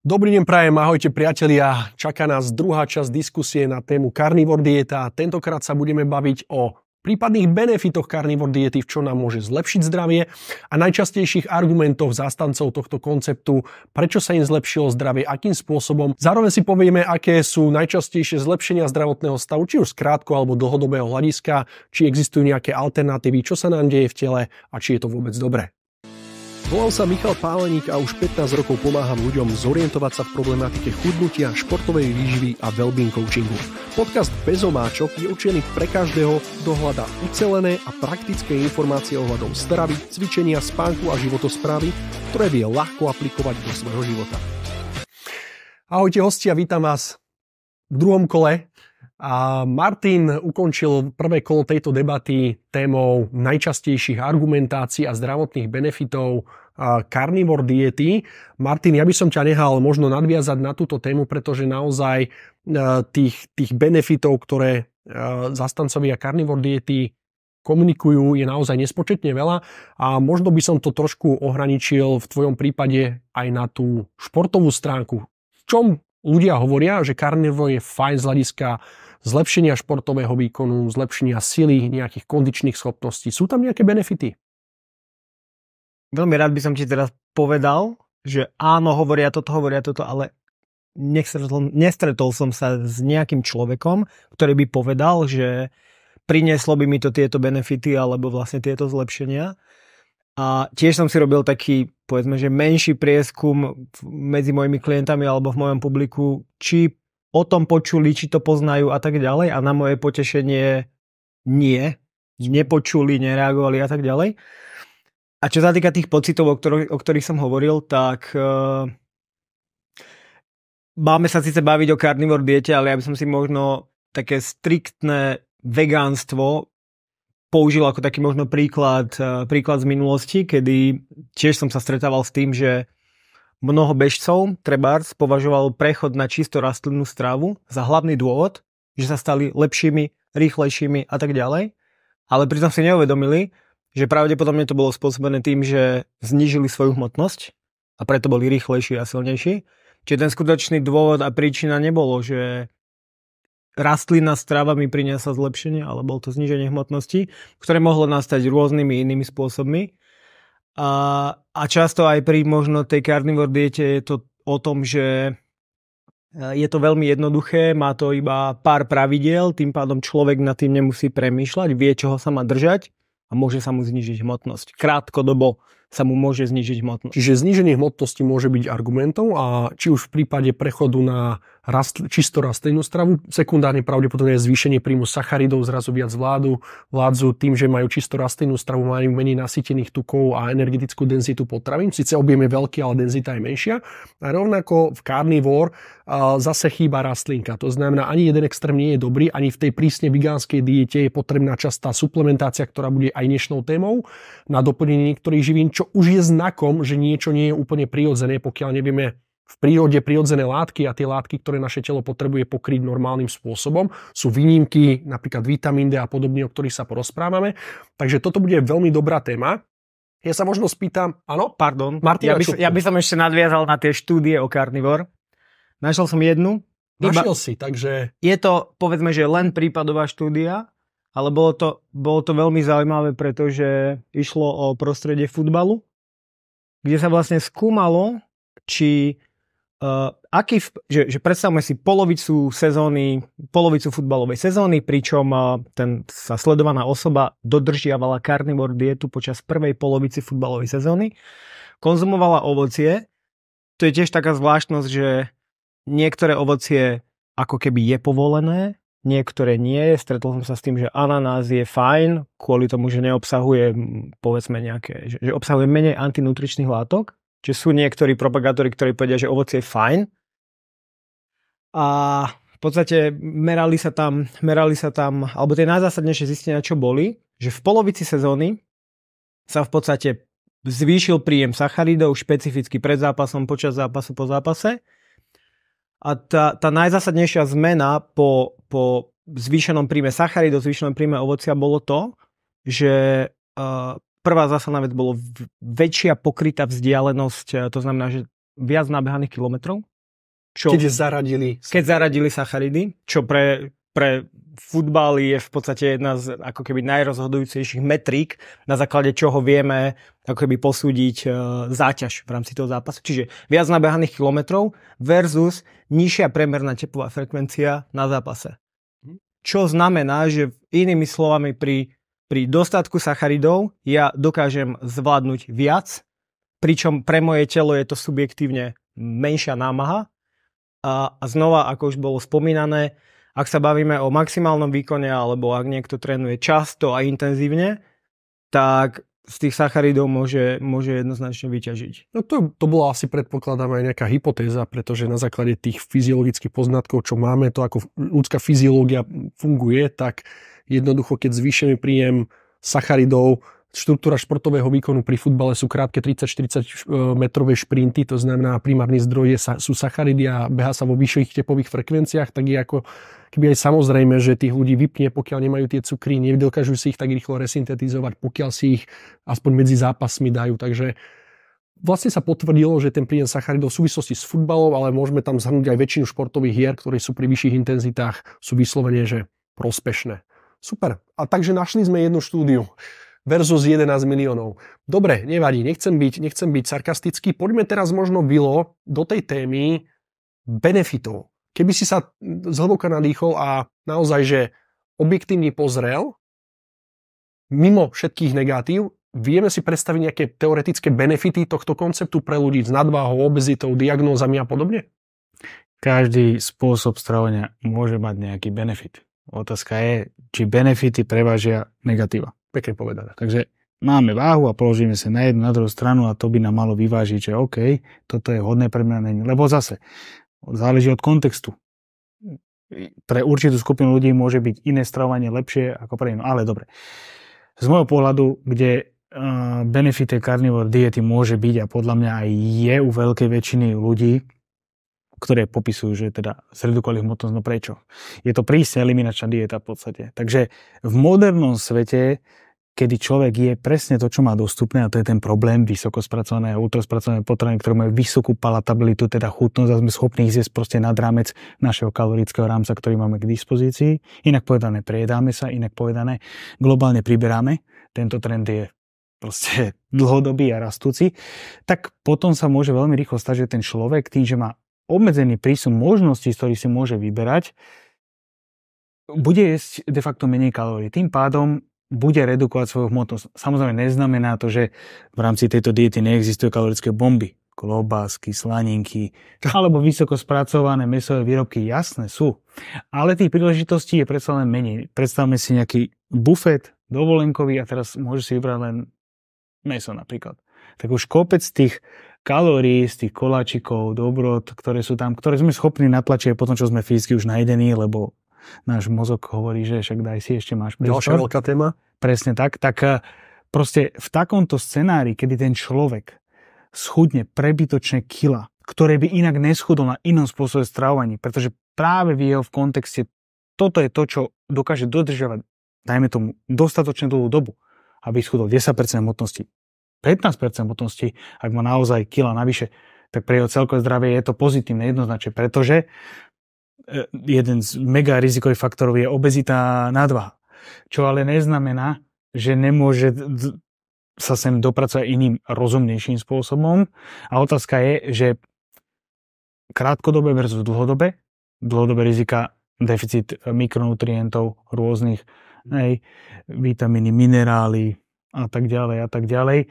Dobrý deň prajem, ahojte priatelia. Čaká nás druhá časť diskusie na tému carnivore dieta. Tentokrát sa budeme baviť o prípadných benefitoch carnivore diety, v čo nám môže zlepšiť zdravie a najčastejších argumentov zástancov tohto konceptu, prečo sa im zlepšilo zdravie, akým spôsobom. Zároveň si povieme, aké sú najčastejšie zlepšenia zdravotného stavu, či už z krátko alebo dlhodobého hľadiska, či existujú nejaké alternatívy, čo sa nám deje v tele a či je to vôbec dobré. Volám sa Michal Páleník a už 15 rokov pomáham ľuďom zorientovať sa v problematike chudnutia, športovej výživy a wellbeing coachingu. Podcast Bez omáčok je určený pre každého, kto hľadá ucelené a praktické informácie ohľadom stravy, cvičenia, spánku a životosprávy, ktoré vie ľahko aplikovať do svojho života. Ahojte hostia, vítam vás v druhom kole. A Martin ukončil prvé kolo tejto debaty témou najčastejších argumentácií a zdravotných benefitov karnivor diety. Martin, ja by som ťa nehal možno nadviazať na túto tému, pretože naozaj e, tých, tých benefitov, ktoré e, zastancovia karnivor diety komunikujú, je naozaj nespočetne veľa a možno by som to trošku ohraničil v tvojom prípade aj na tú športovú stránku. V čom ľudia hovoria, že karnivor je fajn z hľadiska zlepšenia športového výkonu, zlepšenia sily, nejakých kondičných schopností. Sú tam nejaké benefity? veľmi rád by som ti teraz povedal, že áno, hovoria toto, hovoria toto, ale nestretol, nestretol som sa s nejakým človekom, ktorý by povedal, že prinieslo by mi to tieto benefity alebo vlastne tieto zlepšenia. A tiež som si robil taký, povedzme, že menší prieskum medzi mojimi klientami alebo v mojom publiku, či o tom počuli, či to poznajú a tak ďalej. A na moje potešenie nie, nepočuli, nereagovali a tak ďalej. A čo sa týka tých pocitov, o, ktorých, o ktorých som hovoril, tak uh, máme sa síce baviť o carnivore diete, ale ja by som si možno také striktné vegánstvo použil ako taký možno príklad, uh, príklad z minulosti, kedy tiež som sa stretával s tým, že mnoho bežcov, trebárs, považoval prechod na čisto rastlinnú stravu za hlavný dôvod, že sa stali lepšími, rýchlejšími a tak ďalej, ale pritom si neuvedomili, že pravdepodobne to bolo spôsobené tým, že znížili svoju hmotnosť a preto boli rýchlejší a silnejší. Čiže ten skutočný dôvod a príčina nebolo, že rastlina s trávami priniesla zlepšenie, ale bol to zníženie hmotnosti, ktoré mohlo nastať rôznymi inými spôsobmi. A, a často aj pri možno tej carnivore diete je to o tom, že e, je to veľmi jednoduché, má to iba pár pravidiel, tým pádom človek nad tým nemusí premýšľať, vie, čoho sa má držať a môže sa mu znižiť hmotnosť. Krátkodobo sa mu môže znižiť hmotnosť. Čiže zníženie hmotnosti môže byť argumentom a či už v prípade prechodu na rast, čisto rastlinnú stravu. Sekundárne pravdepodobne je zvýšenie príjmu sacharidov, zrazu viac vládu, vládzu tým, že majú čisto rastlinnú stravu, majú menej nasýtených tukov a energetickú denzitu potravín. Sice objem je veľký, ale denzita je menšia. A rovnako v carnivore zase chýba rastlinka. To znamená, ani jeden extrém nie je dobrý, ani v tej prísne vegánskej diete je potrebná častá suplementácia, ktorá bude aj dnešnou témou na doplnenie niektorých živín, čo už je znakom, že niečo nie je úplne prirodzené, pokiaľ nevieme v prírode prirodzené látky a tie látky, ktoré naše telo potrebuje pokryť normálnym spôsobom. Sú výnimky, napríklad vitamín D a podobne, o ktorých sa porozprávame. Takže toto bude veľmi dobrá téma. Ja sa možno spýtam, áno? Pardon, Martina, ja, by, ja by som ešte nadviazal na tie štúdie o karnivor. Našiel som jednu. Našiel si, takže... Je to, povedzme, že len prípadová štúdia, ale bolo to, bolo to veľmi zaujímavé, pretože išlo o prostredie futbalu, kde sa vlastne skúmalo, či Uh, aký, v, že, že predstavme si polovicu sezóny, polovicu futbalovej sezóny, pričom uh, ten sa sledovaná osoba dodržiavala carnivore dietu počas prvej polovici futbalovej sezóny, konzumovala ovocie, to je tiež taká zvláštnosť, že niektoré ovocie ako keby je povolené, niektoré nie. Stretol som sa s tým, že ananás je fajn kvôli tomu, že neobsahuje povedzme nejaké, že, že obsahuje menej antinutričných látok, Čiže sú niektorí propagátori, ktorí povedia, že ovocie je fajn. A v podstate merali sa tam, merali sa tam, alebo tie najzásadnejšie zistenia, čo boli, že v polovici sezóny sa v podstate zvýšil príjem sacharidov špecificky pred zápasom, počas zápasu, po zápase. A tá, tá najzásadnejšia zmena po, po zvýšenom príjme sacharidov, zvýšenom príjme ovocia bolo to, že uh, Prvá zásadná vec bolo väčšia pokrytá vzdialenosť, e, to znamená, že viac nabehaných kilometrov. Čo, keď zaradili. Keď zaradili sacharidy, čo pre, pre futbal je v podstate jedna z ako keby najrozhodujúcejších metrík, na základe čoho vieme ako keby posúdiť e, záťaž v rámci toho zápasu. Čiže viac nabehaných kilometrov versus nižšia priemerná tepová frekvencia na zápase. Mhm. Čo znamená, že inými slovami pri pri dostatku sacharidov ja dokážem zvládnuť viac, pričom pre moje telo je to subjektívne menšia námaha. A, znova, ako už bolo spomínané, ak sa bavíme o maximálnom výkone alebo ak niekto trénuje často a intenzívne, tak z tých sacharidov môže, môže jednoznačne vyťažiť. No to, to bola asi predpokladám aj nejaká hypotéza, pretože na základe tých fyziologických poznatkov, čo máme, to ako ľudská fyziológia funguje, tak jednoducho, keď zvýšime príjem sacharidov, Štruktúra športového výkonu pri futbale sú krátke 30-40 eh, metrové šprinty, to znamená primárny zdroj je, sú sacharidy a beha sa vo vyšších tepových frekvenciách, tak je ako keby aj samozrejme, že tých ľudí vypne, pokiaľ nemajú tie cukry, nedokážu si ich tak rýchlo resyntetizovať, pokiaľ si ich aspoň medzi zápasmi dajú. Takže vlastne sa potvrdilo, že ten príjem sacharidov v súvislosti s futbalom, ale môžeme tam zhrnúť aj väčšinu športových hier, ktoré sú pri vyšších intenzitách, sú vyslovene, že prospešné. Super. A takže našli sme jednu štúdiu versus 11 miliónov. Dobre, nevadí, nechcem byť, nechcem byť sarkastický. Poďme teraz možno, Vilo, do tej témy benefitov. Keby si sa zhlboka nadýchol a naozaj, že objektívne pozrel, mimo všetkých negatív, vieme si predstaviť nejaké teoretické benefity tohto konceptu pre ľudí s nadváhou, obezitou, diagnózami a podobne? Každý spôsob stravenia môže mať nejaký benefit. Otázka je, či benefity prevážia negatíva. Pekne povedané. Takže máme váhu a položíme sa na jednu, na druhú stranu a to by nám malo vyvážiť, že OK, toto je hodné pre mňa, není. Lebo zase, záleží od kontextu. Pre určitú skupinu ľudí môže byť iné stravovanie lepšie ako pre inú. Ale dobre. Z môjho pohľadu, kde eh, benefit tej carnivore diety môže byť a podľa mňa aj je u veľkej väčšiny ľudí, ktoré popisujú, že teda zredukovali hmotnosť, no prečo? Je to prísne eliminačná dieta v podstate. Takže v modernom svete, kedy človek je presne to, čo má dostupné, a to je ten problém vysoko spracované a ultraspracované potraviny, ktoré majú vysokú palatabilitu, teda chutnosť a sme schopní ich zjesť proste nad rámec našeho kalorického rámca, ktorý máme k dispozícii. Inak povedané, prejedáme sa, inak povedané, globálne priberáme. Tento trend je proste dlhodobý a rastúci, tak potom sa môže veľmi rýchlo stať, že ten človek tým, že má obmedzený prísun možností, z ktorých si môže vyberať, bude jesť de facto menej kalórií. Tým pádom bude redukovať svoju hmotnosť. Samozrejme neznamená to, že v rámci tejto diety neexistujú kalorické bomby. Klobásky, slaninky alebo vysoko spracované mesové výrobky, jasné sú. Ale tých príležitostí je predsa len menej. Predstavme si nejaký bufet dovolenkový a teraz môžeš si vybrať len meso napríklad. Tak už kopec tých kalórií z tých koláčikov, dobrod, ktoré sú tam, ktoré sme schopní natlačiť potom, čo sme fyzicky už najedení, lebo náš mozog hovorí, že však daj si, ešte máš priestor. Ďalšia veľká téma. Presne tak. Tak eh, proste v takomto scenári, kedy ten človek schudne prebytočné kila, ktoré by inak neschudol na inom spôsobe stravovaní, pretože práve v jeho v kontexte toto je to, čo dokáže dodržiavať, dajme tomu, dostatočne dlhú dobu, aby schudol 10% hmotnosti, 15% hmotnosti, ak má naozaj kila navyše, tak pre jeho celkové zdravie je to pozitívne jednoznačne, pretože e, jeden z mega rizikových faktorov je obezita nadvaha. Čo ale neznamená, že nemôže sa sem dopracovať iným rozumnejším spôsobom. A otázka je, že krátkodobé versus dlhodobé, dlhodobé rizika deficit mikronutrientov rôznych, aj vitamíny, minerály, a tak ďalej a tak ďalej.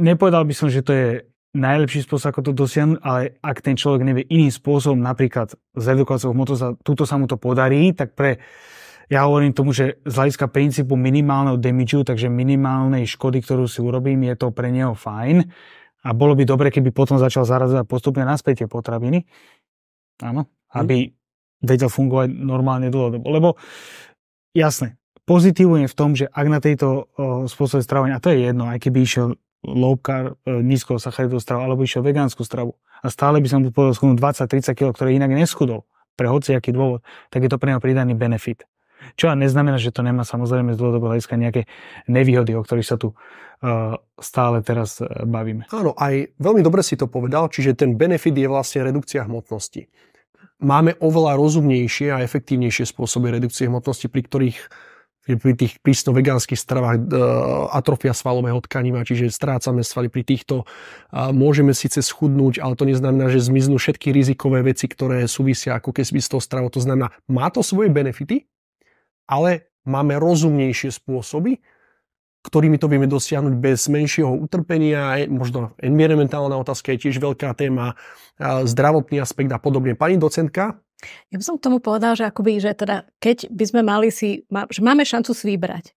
Nepovedal by som, že to je najlepší spôsob, ako to dosiahnuť, ale ak ten človek nevie iným spôsobom, napríklad s edukáciou hmotou, sa, túto sa mu to podarí, tak pre, ja hovorím tomu, že z hľadiska princípu minimálneho damage, takže minimálnej škody, ktorú si urobím, je to pre neho fajn. A bolo by dobre, keby potom začal zarazovať postupne naspäť tie potraviny. Áno, mhm. aby vedel fungovať normálne dlhodobo. Lebo jasné, je v tom, že ak na tejto spôsobe stravovania, a to je jedno, aj keby išiel low carb, e, nízko sacharidovú stravu, alebo išiel vegánsku stravu a stále by som povedal schudnúť 20-30 kg, ktoré inak neschudol pre hociaký dôvod, tak je to pre neho pridaný benefit. Čo ale neznamená, že to nemá samozrejme z dlhodobého hľadiska nejaké nevýhody, o ktorých sa tu uh, stále teraz e, bavíme. Áno, aj veľmi dobre si to povedal, čiže ten benefit je vlastne redukcia hmotnosti. Máme oveľa rozumnejšie a efektívnejšie spôsoby redukcie hmotnosti, pri ktorých pri tých prísno vegánskych stravách e, atrofia svalového tkaniva, čiže strácame svaly pri týchto. Môžeme síce schudnúť, ale to neznamená, že zmiznú všetky rizikové veci, ktoré súvisia ako keby s tou stravou. To znamená, má to svoje benefity, ale máme rozumnejšie spôsoby, ktorými to vieme dosiahnuť bez menšieho utrpenia. E, možno environmentálna otázka je tiež veľká téma, zdravotný aspekt a podobne. Pani docentka, ja by som k tomu povedal, že akoby, že teda, keď by sme mali si, že máme šancu si vybrať.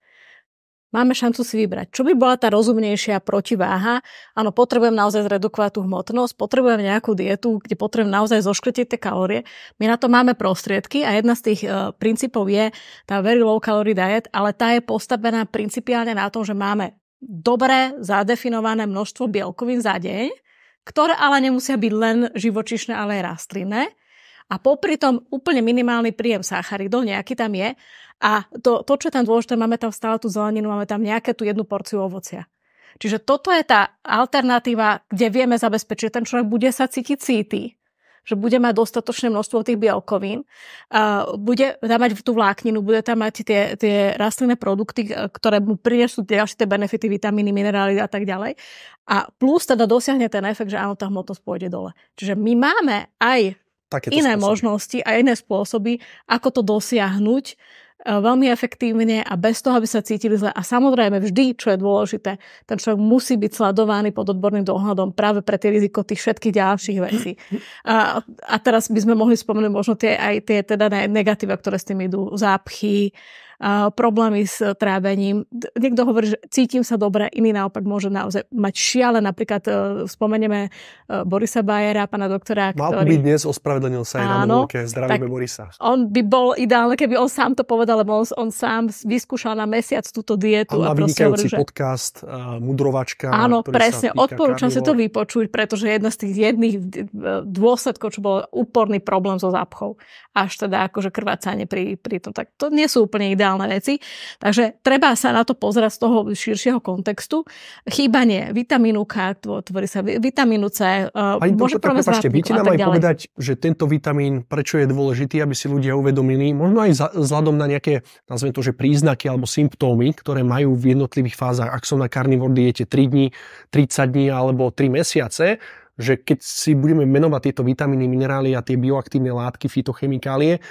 Máme šancu si vybrať. Čo by bola tá rozumnejšia protiváha? Áno, potrebujem naozaj zredukovať tú hmotnosť, potrebujem nejakú dietu, kde potrebujem naozaj zoškrtiť tie kalórie. My na to máme prostriedky a jedna z tých e, princípov je tá very low calorie diet, ale tá je postavená principiálne na tom, že máme dobre zadefinované množstvo bielkovín za deň, ktoré ale nemusia byť len živočišné, ale aj rastlinné a popri tom úplne minimálny príjem sacharidov, nejaký tam je. A to, to, čo je tam dôležité, máme tam stále tú zeleninu, máme tam nejaké tú jednu porciu ovocia. Čiže toto je tá alternatíva, kde vieme zabezpečiť, že ten človek bude sa cítiť cíti, že bude mať dostatočné množstvo tých bielkovín, bude tam mať tú vlákninu, bude tam mať tie, tie rastlinné produkty, e, ktoré mu prinesú ďalšie benefity, vitamíny, minerály a tak ďalej. A plus teda dosiahne ten efekt, že áno, tá hmotnosť pôjde dole. Čiže my máme aj Takéto iné spôsoby. možnosti a iné spôsoby, ako to dosiahnuť e, veľmi efektívne a bez toho, aby sa cítili zle. A samozrejme vždy, čo je dôležité, ten človek musí byť sledovaný pod odborným dohľadom práve pre tie riziko tých všetkých ďalších vecí. A, a teraz by sme mohli spomenúť možno tie, aj tie teda negatíva, ktoré s tým idú, zápchy, problémy s trávením. Niekto hovorí, že cítim sa dobre, iný naopak môže naozaj mať šiale. Napríklad e, spomenieme e, Borisa Bajera, pána doktora, Mal ktorý... by dnes ospravedlnil sa aj na Zdravíme Borisa. On by bol ideálne, keby on sám to povedal, lebo on, on sám vyskúšal na mesiac túto dietu. A, a vynikajúci hovorí, že... podcast uh, Mudrovačka. Áno, presne. Odporúčam si to vypočuť, pretože jedna z tých jedných dôsledkov, čo bol úporný problém so zápchou. Až teda akože krvácanie pri, pri tom. Tak to nie sú úplne ideálne triviálne veci. Takže treba sa na to pozerať z toho širšieho kontextu. Chýbanie vitamínu K, tvorí sa vitamínu C, eh, Pani môže prvé prepačte, viete nám aj povedať, že tento vitamín, prečo je dôležitý, aby si ľudia uvedomili, možno aj vzhľadom na nejaké, nazveme to, že príznaky alebo symptómy, ktoré majú v jednotlivých fázach, ak som na carnivore diete 3 dní, 30 dní alebo 3 mesiace, že keď si budeme menovať tieto vitamíny, minerály a tie bioaktívne látky, fitochemikálie,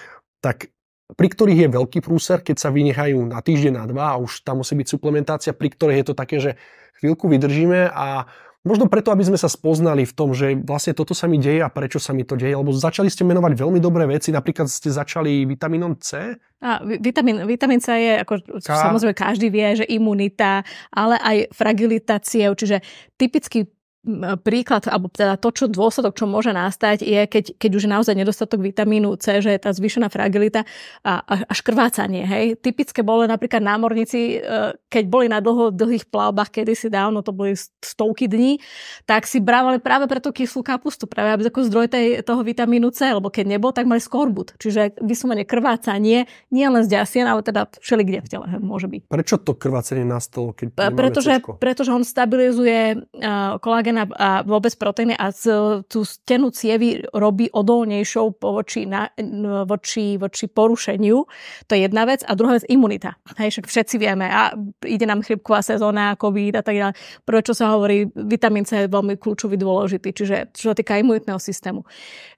tak pri ktorých je veľký prúser, keď sa vynechajú na týždeň, na dva a už tam musí byť suplementácia, pri ktorých je to také, že chvíľku vydržíme a Možno preto, aby sme sa spoznali v tom, že vlastne toto sa mi deje a prečo sa mi to deje, lebo začali ste menovať veľmi dobré veci, napríklad ste začali vitamínom C. A vitamín, vitamín C je, ako K. samozrejme každý vie, že imunita, ale aj fragilitácie, čiže typický príklad, alebo teda to, čo dôsledok, čo môže nastať, je, keď, keď už je naozaj nedostatok vitamínu C, že je tá zvýšená fragilita a, a, a škrvácanie. Hej. Typické bolo napríklad námorníci, e, keď boli na dlho, dlhých plavbách kedysi dávno, to boli stovky dní, tak si brávali práve preto kyslú kapustu, práve aby ako zdroj tej, toho vitamínu C, lebo keď nebol, tak mali skorbut. Čiže vyslovene krvácanie nie len z ďasien, ale teda všeli kde v tele môže byť. Prečo to krvácanie nastalo, keď Pretože, pretože on stabilizuje uh, e, kolagen a, a vôbec proteíny a z, tú stenu cievy robí odolnejšou voči, na, voči, voči porušeniu. To je jedna vec. A druhá vec imunita. Hej, však všetci vieme. A ide nám chrypková sezóna, COVID a tak ďalej. Prvé, čo sa hovorí, vitamín C je veľmi kľúčový dôležitý, čiže čo sa týka imunitného systému.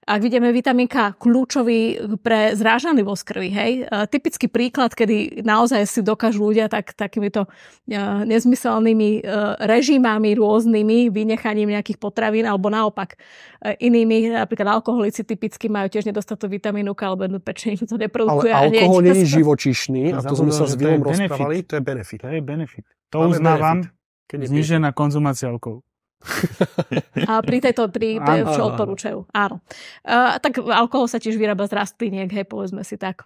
Ak vidíme vitamín K, kľúčový pre zrážanlivosť krvi, hej? E, typický príklad, kedy naozaj si dokážu ľudia tak, takýmito e, nezmyselnými e, režimami rôznymi, vynechaním nejakých potravín, alebo naopak inými, napríklad alkoholici typicky majú tiež nedostatok vitamínu K, alebo jednu pečenie, to neprodukuje. Ale alkohol nie je živočišný, a to sme sa s Vilom rozprávali, to je benefit. To je benefit. To uznávam, znižená konzumácia alkoholu. A pri tejto, pri, áno, čo odporúčajú. Áno. A, tak alkohol sa tiež vyrába z rastliniek, hej, povedzme si tak.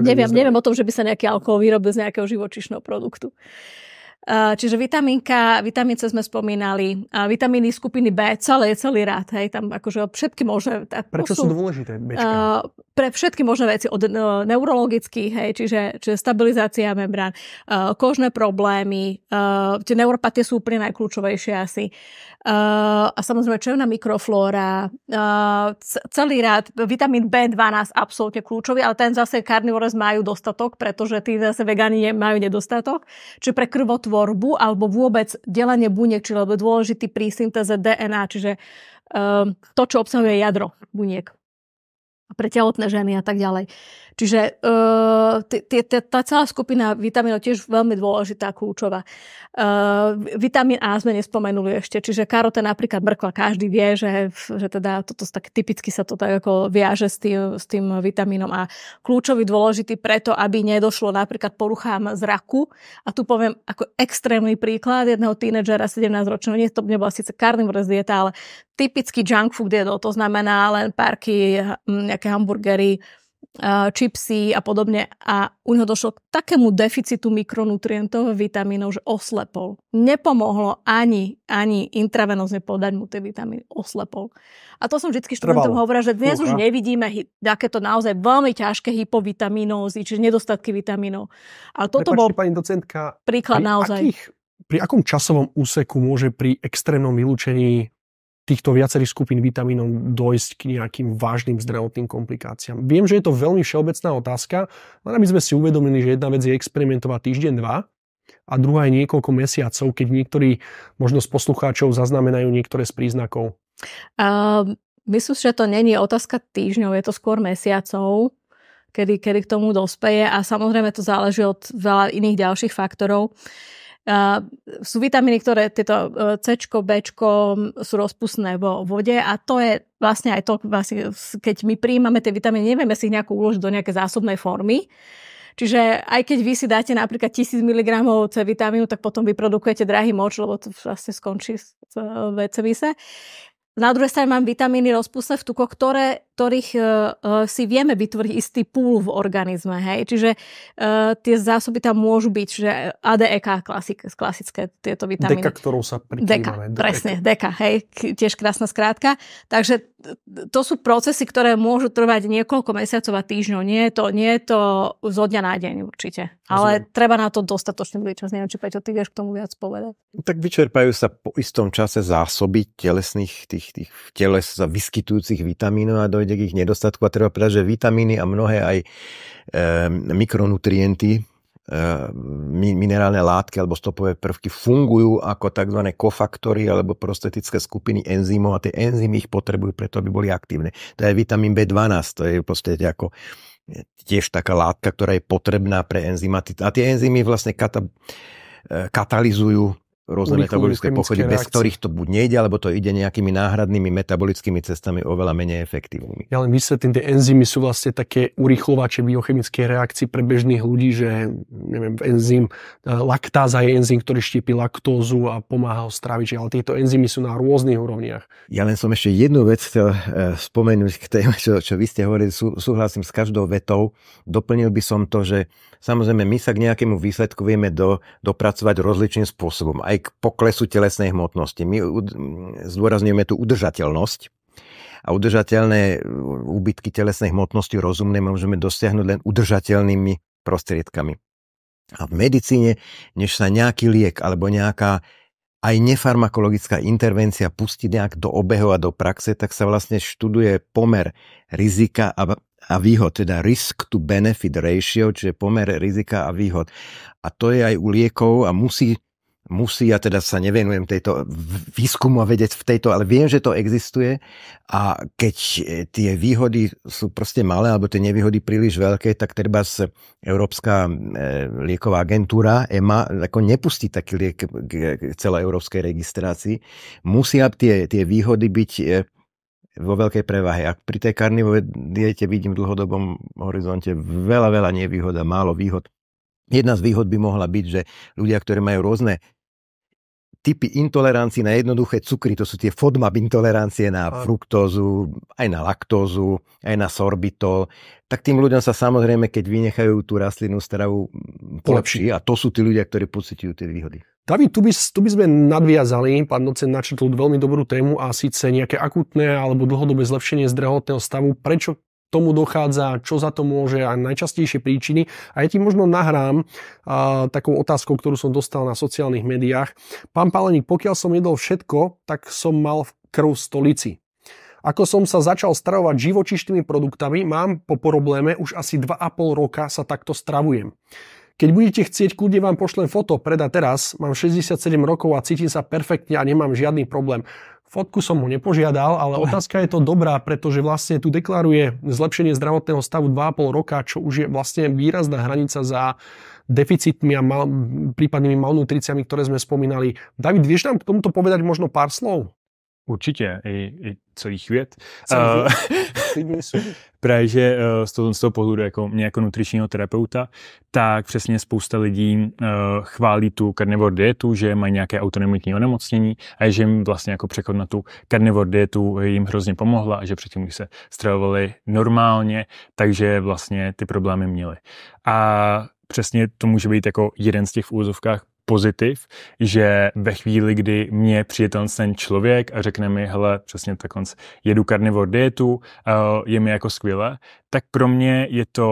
neviem, neviem o tom, že by sa nejaký alkohol vyrobil z nejakého živočišného produktu. Uh, Eh, čiže vitamínka, vitamín C sme spomínali, vitamíny skupiny B, celé, celý rád, hej, tam akože všetky možné... Prečo sú, sú dôležité Bčka? Uh, pre všetky možné veci, od uh, eh, neurologických, hej, čiže, čiže stabilizácia membrán, uh, kožné problémy, tie neuropatie sú úplne najkľúčovejšie asi a samozrejme črevná mikroflóra, celý rád, vitamín B12 absolútne kľúčový, ale ten zase carnivores majú dostatok, pretože tí zase vegani majú nedostatok. Čiže pre krvotvorbu alebo vôbec delanie buniek, či lebo dôležitý pri syntéze DNA, čiže ehm, to, čo obsahuje jadro buniek pre telotné ženy a tak ďalej. Čiže eh, tá celá skupina vitamínov tiež veľmi dôležitá, kľúčová. Eh, vitamín A sme nespomenuli ešte, čiže karotén napríklad mrkva, každý vie, že, že teda toto tak typicky sa to tak ako viaže s tým, s tým vitamínom A. Kľúčový dôležitý preto, aby nedošlo napríklad poruchám zraku. A tu poviem ako extrémny príklad jedného tínedžera 17-ročného, nie to nebola síce carnivorous dieta, ale typický junk food jedol, to znamená len parky, hm, nejaké hamburgery, čipsy a podobne a u neho došlo k takému deficitu mikronutrientov a vitamínov, že oslepol. Nepomohlo ani, ani intravenozne podať mu tie vitamíny. Oslepol. A to som vždy študentom hovorila, že dnes Fúha. už nevidíme takéto naozaj veľmi ťažké hypovitamínózy, čiže nedostatky vitamínov. Ale toto Prepačte, bol pani docentka, príklad pri naozaj. Akých, pri akom časovom úseku môže pri extrémnom vylúčení týchto viacerých skupín vitamínov dojsť k nejakým vážnym zdravotným komplikáciám. Viem, že je to veľmi všeobecná otázka, len aby sme si uvedomili, že jedna vec je experimentovať týždeň, dva, a druhá je niekoľko mesiacov, keď niektorí možno z poslucháčov zaznamenajú niektoré z príznakov? Uh, myslím, že to není otázka týždňov, je to skôr mesiacov, kedy, kedy k tomu dospeje a samozrejme to záleží od veľa iných ďalších faktorov sú vitamíny, ktoré tieto e, C, B sú rozpustné vo vode a to je vlastne aj to, vlastne, keď my prijímame tie vitamíny, nevieme si ich nejako uložiť do nejaké zásobnej formy. Čiže aj keď vy si dáte napríklad 1000 mg C vitamínu, tak potom vyprodukujete drahý moč, lebo to vlastne skončí v C-vise. Na druhej strane mám vitamíny rozpustné v tuko, ktoré, ktorých uh, si vieme vytvoriť istý púl v organizme. Hej? Čiže uh, tie zásoby tam môžu byť, čiže ADEK, klasik, klasické tieto vitamíny. Deka, ktorou sa prikývame. Deka, deka, presne, deka, hej, tiež krásna skrátka. Takže to sú procesy, ktoré môžu trvať niekoľko mesiacov a týždňov. Nie je to, nie je to zo dňa na deň určite. Ale Rozumiem. treba na to dostatočne dlhý čas. Neviem, či Peťo, ty vieš k tomu viac povedať. Tak vyčerpajú sa po istom čase zásoby telesných, tých, tých teles za vyskytujúcich vitamínov a dojde k ich nedostatku. A treba povedať, že vitamíny a mnohé aj e, mikronutrienty minerálne látky alebo stopové prvky fungujú ako tzv. kofaktory alebo prostetické skupiny enzymov a tie enzymy ich potrebujú preto, aby boli aktívne. To je vitamín B12, to je v ako e, tiež taká látka, ktorá je potrebná pre enzymy. A tie enzymy vlastne kata, e, katalizujú rôzne metabolické pochody, reakcie. bez ktorých to buď nejde, alebo to ide nejakými náhradnými metabolickými cestami oveľa menej efektívnymi. Ja len vysvetlím, tie enzymy sú vlastne také urychlovače biochemické reakcie pre bežných ľudí, že neviem, enzym, e, laktáza je enzym, ktorý štiepi laktózu a pomáha ho straviť, ale tieto enzymy sú na rôznych úrovniach. Ja len som ešte jednu vec chcel e, spomenúť k tej, čo, čo vy ste hovorili, sú, súhlasím s každou vetou. Doplnil by som to, že samozrejme my sa k nejakému výsledku vieme do, dopracovať rozličným spôsobom. Aj aj k poklesu telesnej hmotnosti. My zdôrazňujeme tú udržateľnosť a udržateľné úbytky telesnej hmotnosti rozumné môžeme dosiahnuť len udržateľnými prostriedkami. A v medicíne, než sa nejaký liek alebo nejaká aj nefarmakologická intervencia pustí nejak do obehu a do praxe, tak sa vlastne študuje pomer rizika a, a výhod, teda risk to benefit ratio, čiže pomer rizika a výhod. A to je aj u liekov a musí musí, ja teda sa nevenujem tejto výskumu a vedec v tejto, ale viem, že to existuje a keď e, tie výhody sú proste malé alebo tie nevýhody príliš veľké, tak treba z Európska e, lieková agentúra EMA ako nepustí taký liek k európskej registrácii. Musia tie, tie výhody byť e, vo veľkej prevahe. A pri tej karnivovej diete vidím v dlhodobom horizonte veľa, veľa nevýhod a málo výhod. Jedna z výhod by mohla byť, že ľudia, ktorí majú rôzne typy intolerancií na jednoduché cukry, to sú tie FODMAP intolerancie na fruktózu, aj na laktózu, aj na sorbitol, tak tým ľuďom sa samozrejme, keď vynechajú tú rastlinnú stravu, polepší a to sú tí ľudia, ktorí pocitujú tie výhody. David, tu by, tu by sme nadviazali, pán docent načrtol veľmi dobrú tému a síce nejaké akutné alebo dlhodobé zlepšenie zdravotného stavu. Prečo tomu dochádza, čo za to môže a najčastejšie príčiny. A ja ti možno nahrám a, takou otázkou, ktorú som dostal na sociálnych médiách. Pán Paleník, pokiaľ som jedol všetko, tak som mal krv v stolici. Ako som sa začal stravovať živočišnými produktami, mám po probléme už asi 2,5 roka sa takto stravujem. Keď budete chcieť, kľudne vám pošlem foto, preda teraz, mám 67 rokov a cítim sa perfektne a nemám žiadny problém. Fotku som mu nepožiadal, ale no. otázka je to dobrá, pretože vlastne tu deklaruje zlepšenie zdravotného stavu 2,5 roka, čo už je vlastne výrazná hranica za deficitmi a mal, prípadnými malnutriciami, ktoré sme spomínali. David, vieš nám k tomuto povedať možno pár slov? Určite. I, i celých věd. Eh, právě, že eh, z toho, z toho pohledu jako mě jako nutričního terapeuta, tak přesně spousta lidí uh, chválí tu carnivore dietu, že mají nějaké autonomní onemocnění a že jim vlastně jako přechod na tu carnivore dietu jim hrozně pomohla a že předtím, už se stravovali normálně, takže vlastně ty problémy měli. A přesně to může být jako jeden z těch v úzovkách pozitiv, že ve chvíli, kdy mě přijde ten, ten člověk a řekne mi, hele, přesně tak jedu carnivore dietu, eh, je mi jako skvěle, tak pro mě je to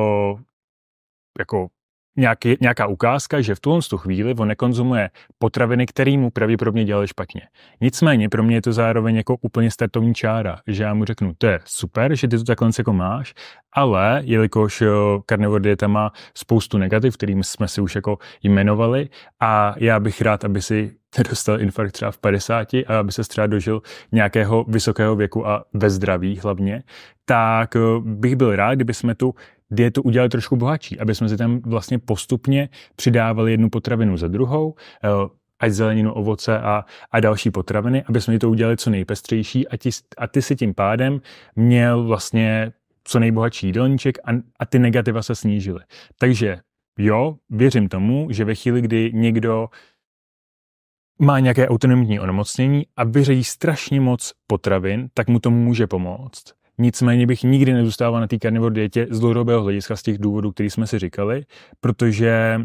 jako nějaký, nějaká ukázka, že v tuhle tu chvíli on nekonzumuje potraviny, které mu pravděpodobně dělají špatně. Nicméně pro mě je to zároveň jako úplně startovní čára, že já mu řeknu, to je super, že ty to takhle jako máš, ale jelikož eh, carnivore dieta má spoustu negativ, kterým jsme si už jako jmenovali a já bych rád, aby si dostal infarkt třeba v 50 a aby se třeba dožil nějakého vysokého věku a ve zdraví hlavně, tak eh, bych byl rád, kdyby jsme tu dietu udělali trošku bohatší, aby jsme si tam vlastně postupně přidávali jednu potravinu za druhou, eh, ať zeleninu, ovoce a, a další potraviny, aby jsme to udělali co nejpestřejší a, ti, a ty si tím pádem měl vlastně co nejbohatší jídelníček a, a ty negativa se snížily. Takže jo, věřím tomu, že ve chvíli, kdy někdo má nějaké autonomní onemocnění a vyřejí strašně moc potravin, tak mu to může pomoct. Nicméně bych nikdy nezůstával na té carnivore dietě z dlouhodobého hlediska, z těch důvodů, který jsme si říkali, protože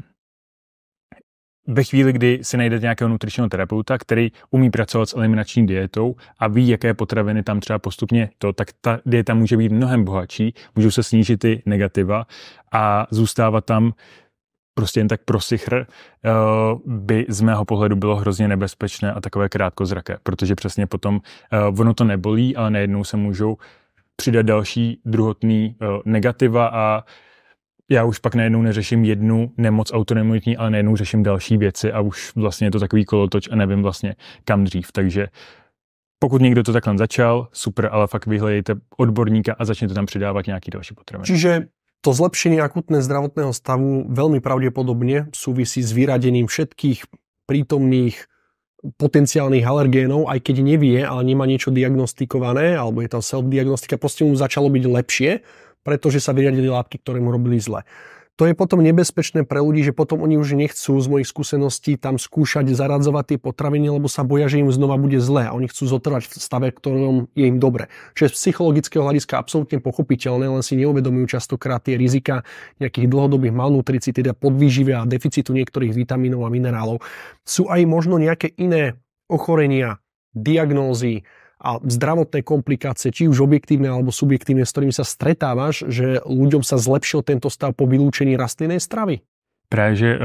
ve chvíli, kdy si najdete nějakého nutričního terapeuta, který umí pracovat s eliminační dietou a ví, jaké potraviny tam třeba postupně to, tak ta dieta může být mnohem bohatší, můžou se snížit ty negativa a zůstávat tam prostě jen tak pro sichr, eh, by z mého pohledu bylo hrozně nebezpečné a takové krátkozraké, protože přesně potom eh, ono to nebolí, ale najednou se můžou přidat další druhotný eh, negativa a já už pak najednou neřeším jednu nemoc autonomitní, ale najednou řeším další věci a už vlastně je to takový kolotoč a nevím vlastně kam dřív. Takže pokud někdo to takhle začal, super, ale fakt vyhledejte odborníka a začnete tam přidávat nějaký další potraviny. Čiže to zlepšenie akutné zdravotného stavu veľmi pravdepodobne súvisí s vyradením všetkých prítomných potenciálnych alergénov, aj keď nevie, ale nemá niečo diagnostikované, alebo je tam self-diagnostika, proste mu začalo byť lepšie, pretože sa vyriadili látky, ktoré mu robili zle to je potom nebezpečné pre ľudí, že potom oni už nechcú z mojich skúseností tam skúšať zaradzovať tie potraviny, lebo sa boja, že im znova bude zlé a oni chcú zotrvať v stave, ktorom je im dobre. Čo je z psychologického hľadiska absolútne pochopiteľné, len si neuvedomujú častokrát tie rizika nejakých dlhodobých malnutricií, teda podvýživia a deficitu niektorých vitamínov a minerálov. Sú aj možno nejaké iné ochorenia, diagnózy, a zdravotné komplikácie, či už objektívne alebo subjektívne, s ktorými sa stretávaš, že ľuďom sa zlepšil tento stav po vylúčení rastlinnej stravy? Práve, že e,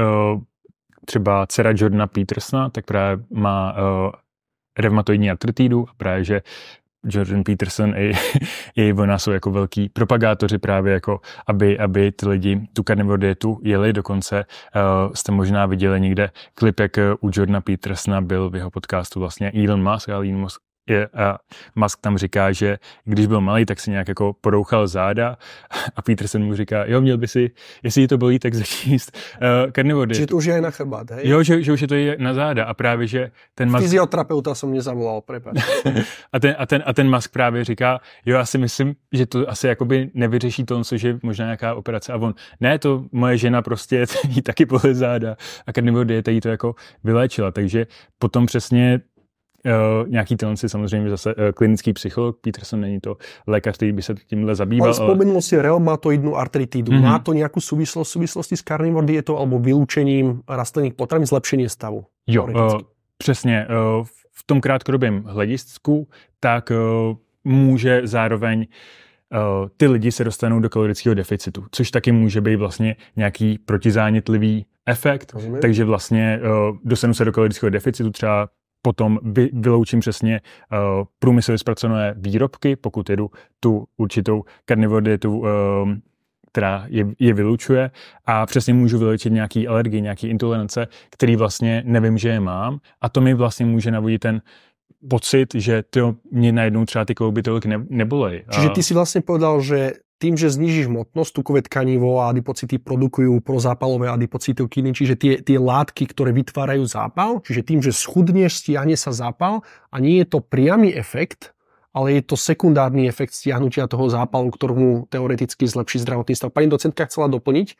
třeba dcera Jordana Petersona, tak právě má uh, e, reumatoidní artritídu a právě, že Jordan Peterson i, i ona jsou jako velký propagátoři právě jako, aby, aby ty lidi tu carnivore dietu jeli. Dokonce uh, jste možná viděli někde klip, jak u Jordana Petersona byl v jeho podcastu vlastně Elon Musk ale Elon Musk je, a Musk tam říká, že když byl malý, tak si nějak jako porouchal záda a Peterson mu říká, jo, měl by si, jestli ti to bolí, tak začíst uh, eh, carnivore. to už je na chrbát, hej? Jo, že, že už je to je na záda a právě, že ten Musk... Fyzioterapeuta jsem mě zavolal, a, ten, a, ten, a ten Musk právě říká, jo, já si myslím, že to asi jakoby nevyřeší to, že možná nějaká operace a on, ne, to moje žena prostě jí taky bolí záda a karnivody je to jako vyléčila, takže potom přesně Eh, nějaký ten si samozřejmě zase eh, klinický psycholog, Peterson není to lékař, který by se tímhle zabýval. Ale vzpomenul ale... si reumatoidnú artritidu. Mm-hmm. Má to nějakou souvislost souvislosti s carnivore dietou alebo vylúčením rastlinných potravin, zlepšení stavu? Jo, uh, přesně. Uh, v tom krátkodobém hledisku tak uh, eh, může zároveň uh, ty lidi se dostanou do kalorického deficitu, což taky může být vlastně nějaký protizánětlivý efekt, Rozumím. takže vlastně uh, dostanou se do kalorického deficitu třeba potom vy, vyloučím přesně uh, průmyslově zpracované výrobky, pokud jedu tu určitou carnivore dietu, uh, eh, která je, je vylučuje a přesně můžu vyloučit nějaký alergie, nějaký intolerance, který vlastně nevím, že je mám a to mi vlastně může navodit ten pocit, že to mě najednou třeba ty klouby tolik ne, nebolej. Čiže ty si vlastně povedal, že tým, že znižíš hmotnosť, tukové tkanivo a adipocity produkujú prozápalové adipocitokiny, čiže tie, tie látky, ktoré vytvárajú zápal, čiže tým, že schudneš, stiahne sa zápal a nie je to priamy efekt, ale je to sekundárny efekt stiahnutia toho zápalu, ktorú teoreticky zlepší zdravotný stav. Pani docentka chcela doplniť,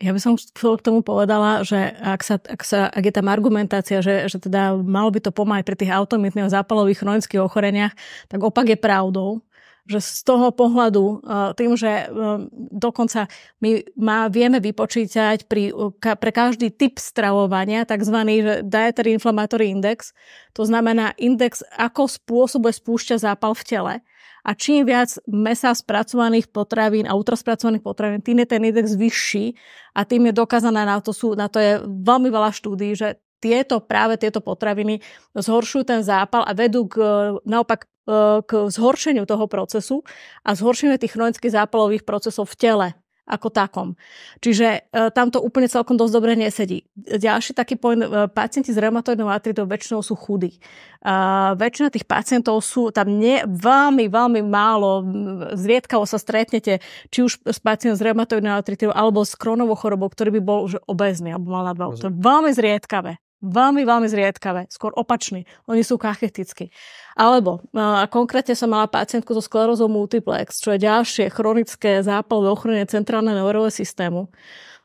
ja by som k tomu povedala, že ak, sa, ak, sa, ak je tam argumentácia, že, že teda malo by to pomáhať pri tých automitných zápalových chronických ochoreniach, tak opak je pravdou že z toho pohľadu, eh, tým, že eh, dokonca my má, vieme vypočítať pri, ka, pre každý typ stravovania tzv. dietary inflammatory index, to znamená index, ako spôsobuje spúšťa zápal v tele. A čím viac mesa spracovaných potravín a ultraspracovaných potravín, tým je ten index vyšší a tým je dokázané, na to, sú, na to je veľmi veľa štúdí, že tieto, práve tieto potraviny zhoršujú ten zápal a vedú k, eh, naopak Eh, k zhoršeniu toho procesu a zhoršeniu tých chronických zápalových procesov v tele ako takom. Čiže e, tam to úplne celkom dosť dobre nesedí. Ďalší taký point, e, pacienti s reumatoidnou artridou väčšinou sú chudí. E, väčšina tých pacientov sú tam nie, veľmi, veľmi málo, zriedkavo sa stretnete, či už s pacientom s reumatoidnou artridou alebo s kronovou chorobou, ktorý by bol už obezný alebo mal na To je veľmi zriedkavé. Veľmi, veľmi zriedkavé, skôr opačný. Oni sú kachetickí. Alebo a konkrétne som mala pacientku so sklerózou multiplex, čo je ďalšie chronické zápalové ochorenie centrálneho nervového systému.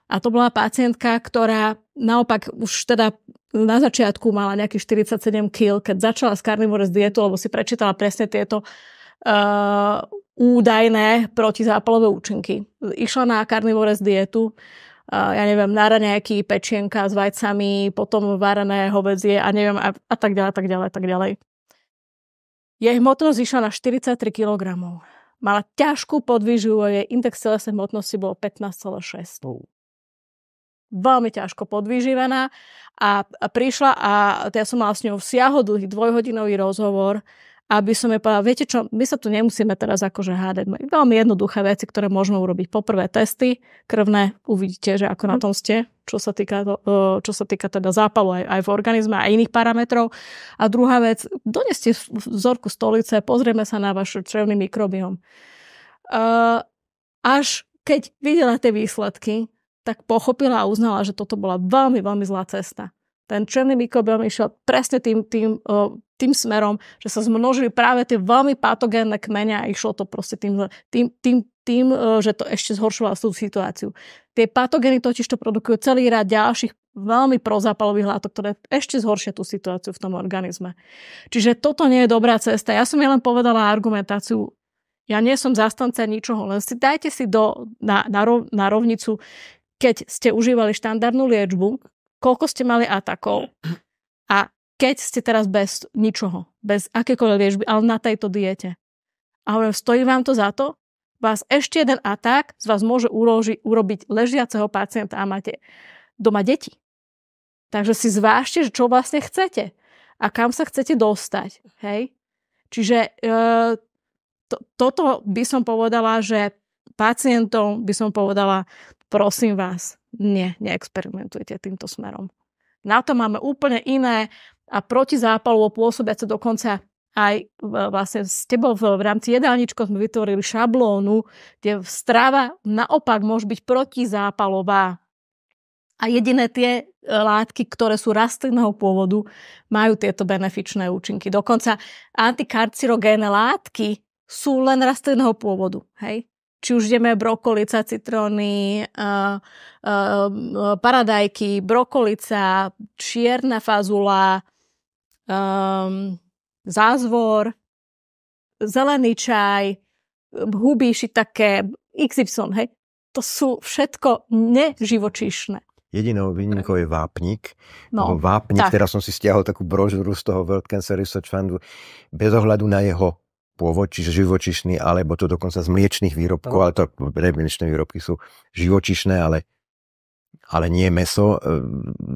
A to bola pacientka, ktorá naopak už teda na začiatku mala nejakých 47 kg, keď začala s z dietu, lebo si prečítala presne tieto uh, údajné protizápalové účinky. Išla na karnivore z dietu, ja neviem, na pečienka s vajcami, potom varené hovedzie a neviem, a, a tak ďalej, tak ďalej, tak ďalej. Jej hmotnosť išla na 43 kg. Mala ťažkú podvýživu a jej index telesnej hmotnosti bolo 15,6. Veľmi ťažko podvýživená a, a prišla a ja som mala s ňou siahodlý dvojhodinový rozhovor aby som jej povedala, viete čo, my sa tu nemusíme teraz akože hádať. Veľmi jednoduché veci, ktoré môžeme urobiť. Poprvé testy krvné, uvidíte, že ako na tom ste, čo sa týka, to, e, čo sa týka teda zápalu aj, aj v organizme a iných parametrov. A druhá vec, doneste vzorku stolice, pozrieme sa na vaš črevný mikrobiom. E, až keď videla tie výsledky, tak pochopila a uznala, že toto bola veľmi, veľmi zlá cesta ten černý mikrobiom išiel presne tým, tým, tým smerom, že sa zmnožili práve tie veľmi patogénne kmene a išlo to proste tým, tým, tým, tým že to ešte zhoršovalo tú situáciu. Tie patogény totiž to produkujú celý rád ďalších veľmi prozápalových látok, ktoré ešte zhoršia tú situáciu v tom organizme. Čiže toto nie je dobrá cesta. Ja som jej len povedala argumentáciu ja nie som zastanca ničoho, len si dajte si do, na, na, rov, na rovnicu, keď ste užívali štandardnú liečbu, koľko ste mali atakov a keď ste teraz bez ničoho, bez akékoľvek liežby ale na tejto diete. A hovorím, stojí vám to za to? Vás ešte jeden atak z vás môže uroži, urobiť ležiaceho pacienta a máte doma deti. Takže si zvážte, čo vlastne chcete a kam sa chcete dostať. Hej? Čiže e, to, toto by som povedala, že pacientom by som povedala, prosím vás, nie, neexperimentujte týmto smerom. Na to máme úplne iné a protizápalovo pôsobiace dokonca aj vlastne s tebou v, rámci jedálničko sme vytvorili šablónu, kde strava naopak môže byť protizápalová. A jediné tie e, látky, ktoré sú rastlinného pôvodu, majú tieto benefičné účinky. Dokonca antikarcirogéne látky sú len rastlinného pôvodu. Hej? či už ideme brokolica, citróny, uh, uh, paradajky, brokolica, čierna fazula, um, zázvor, zelený čaj, huby také XY, hej. To sú všetko neživočíšne. Jedinou výnimkou je vápnik. No, vápnik, tak. teraz som si stiahol takú brožuru z toho World Cancer Research Fundu, bez ohľadu na jeho pôvod, čiže živočišný, alebo to dokonca z mliečných výrobkov, ale to mliečné výrobky sú živočišné, ale, ale nie meso, e,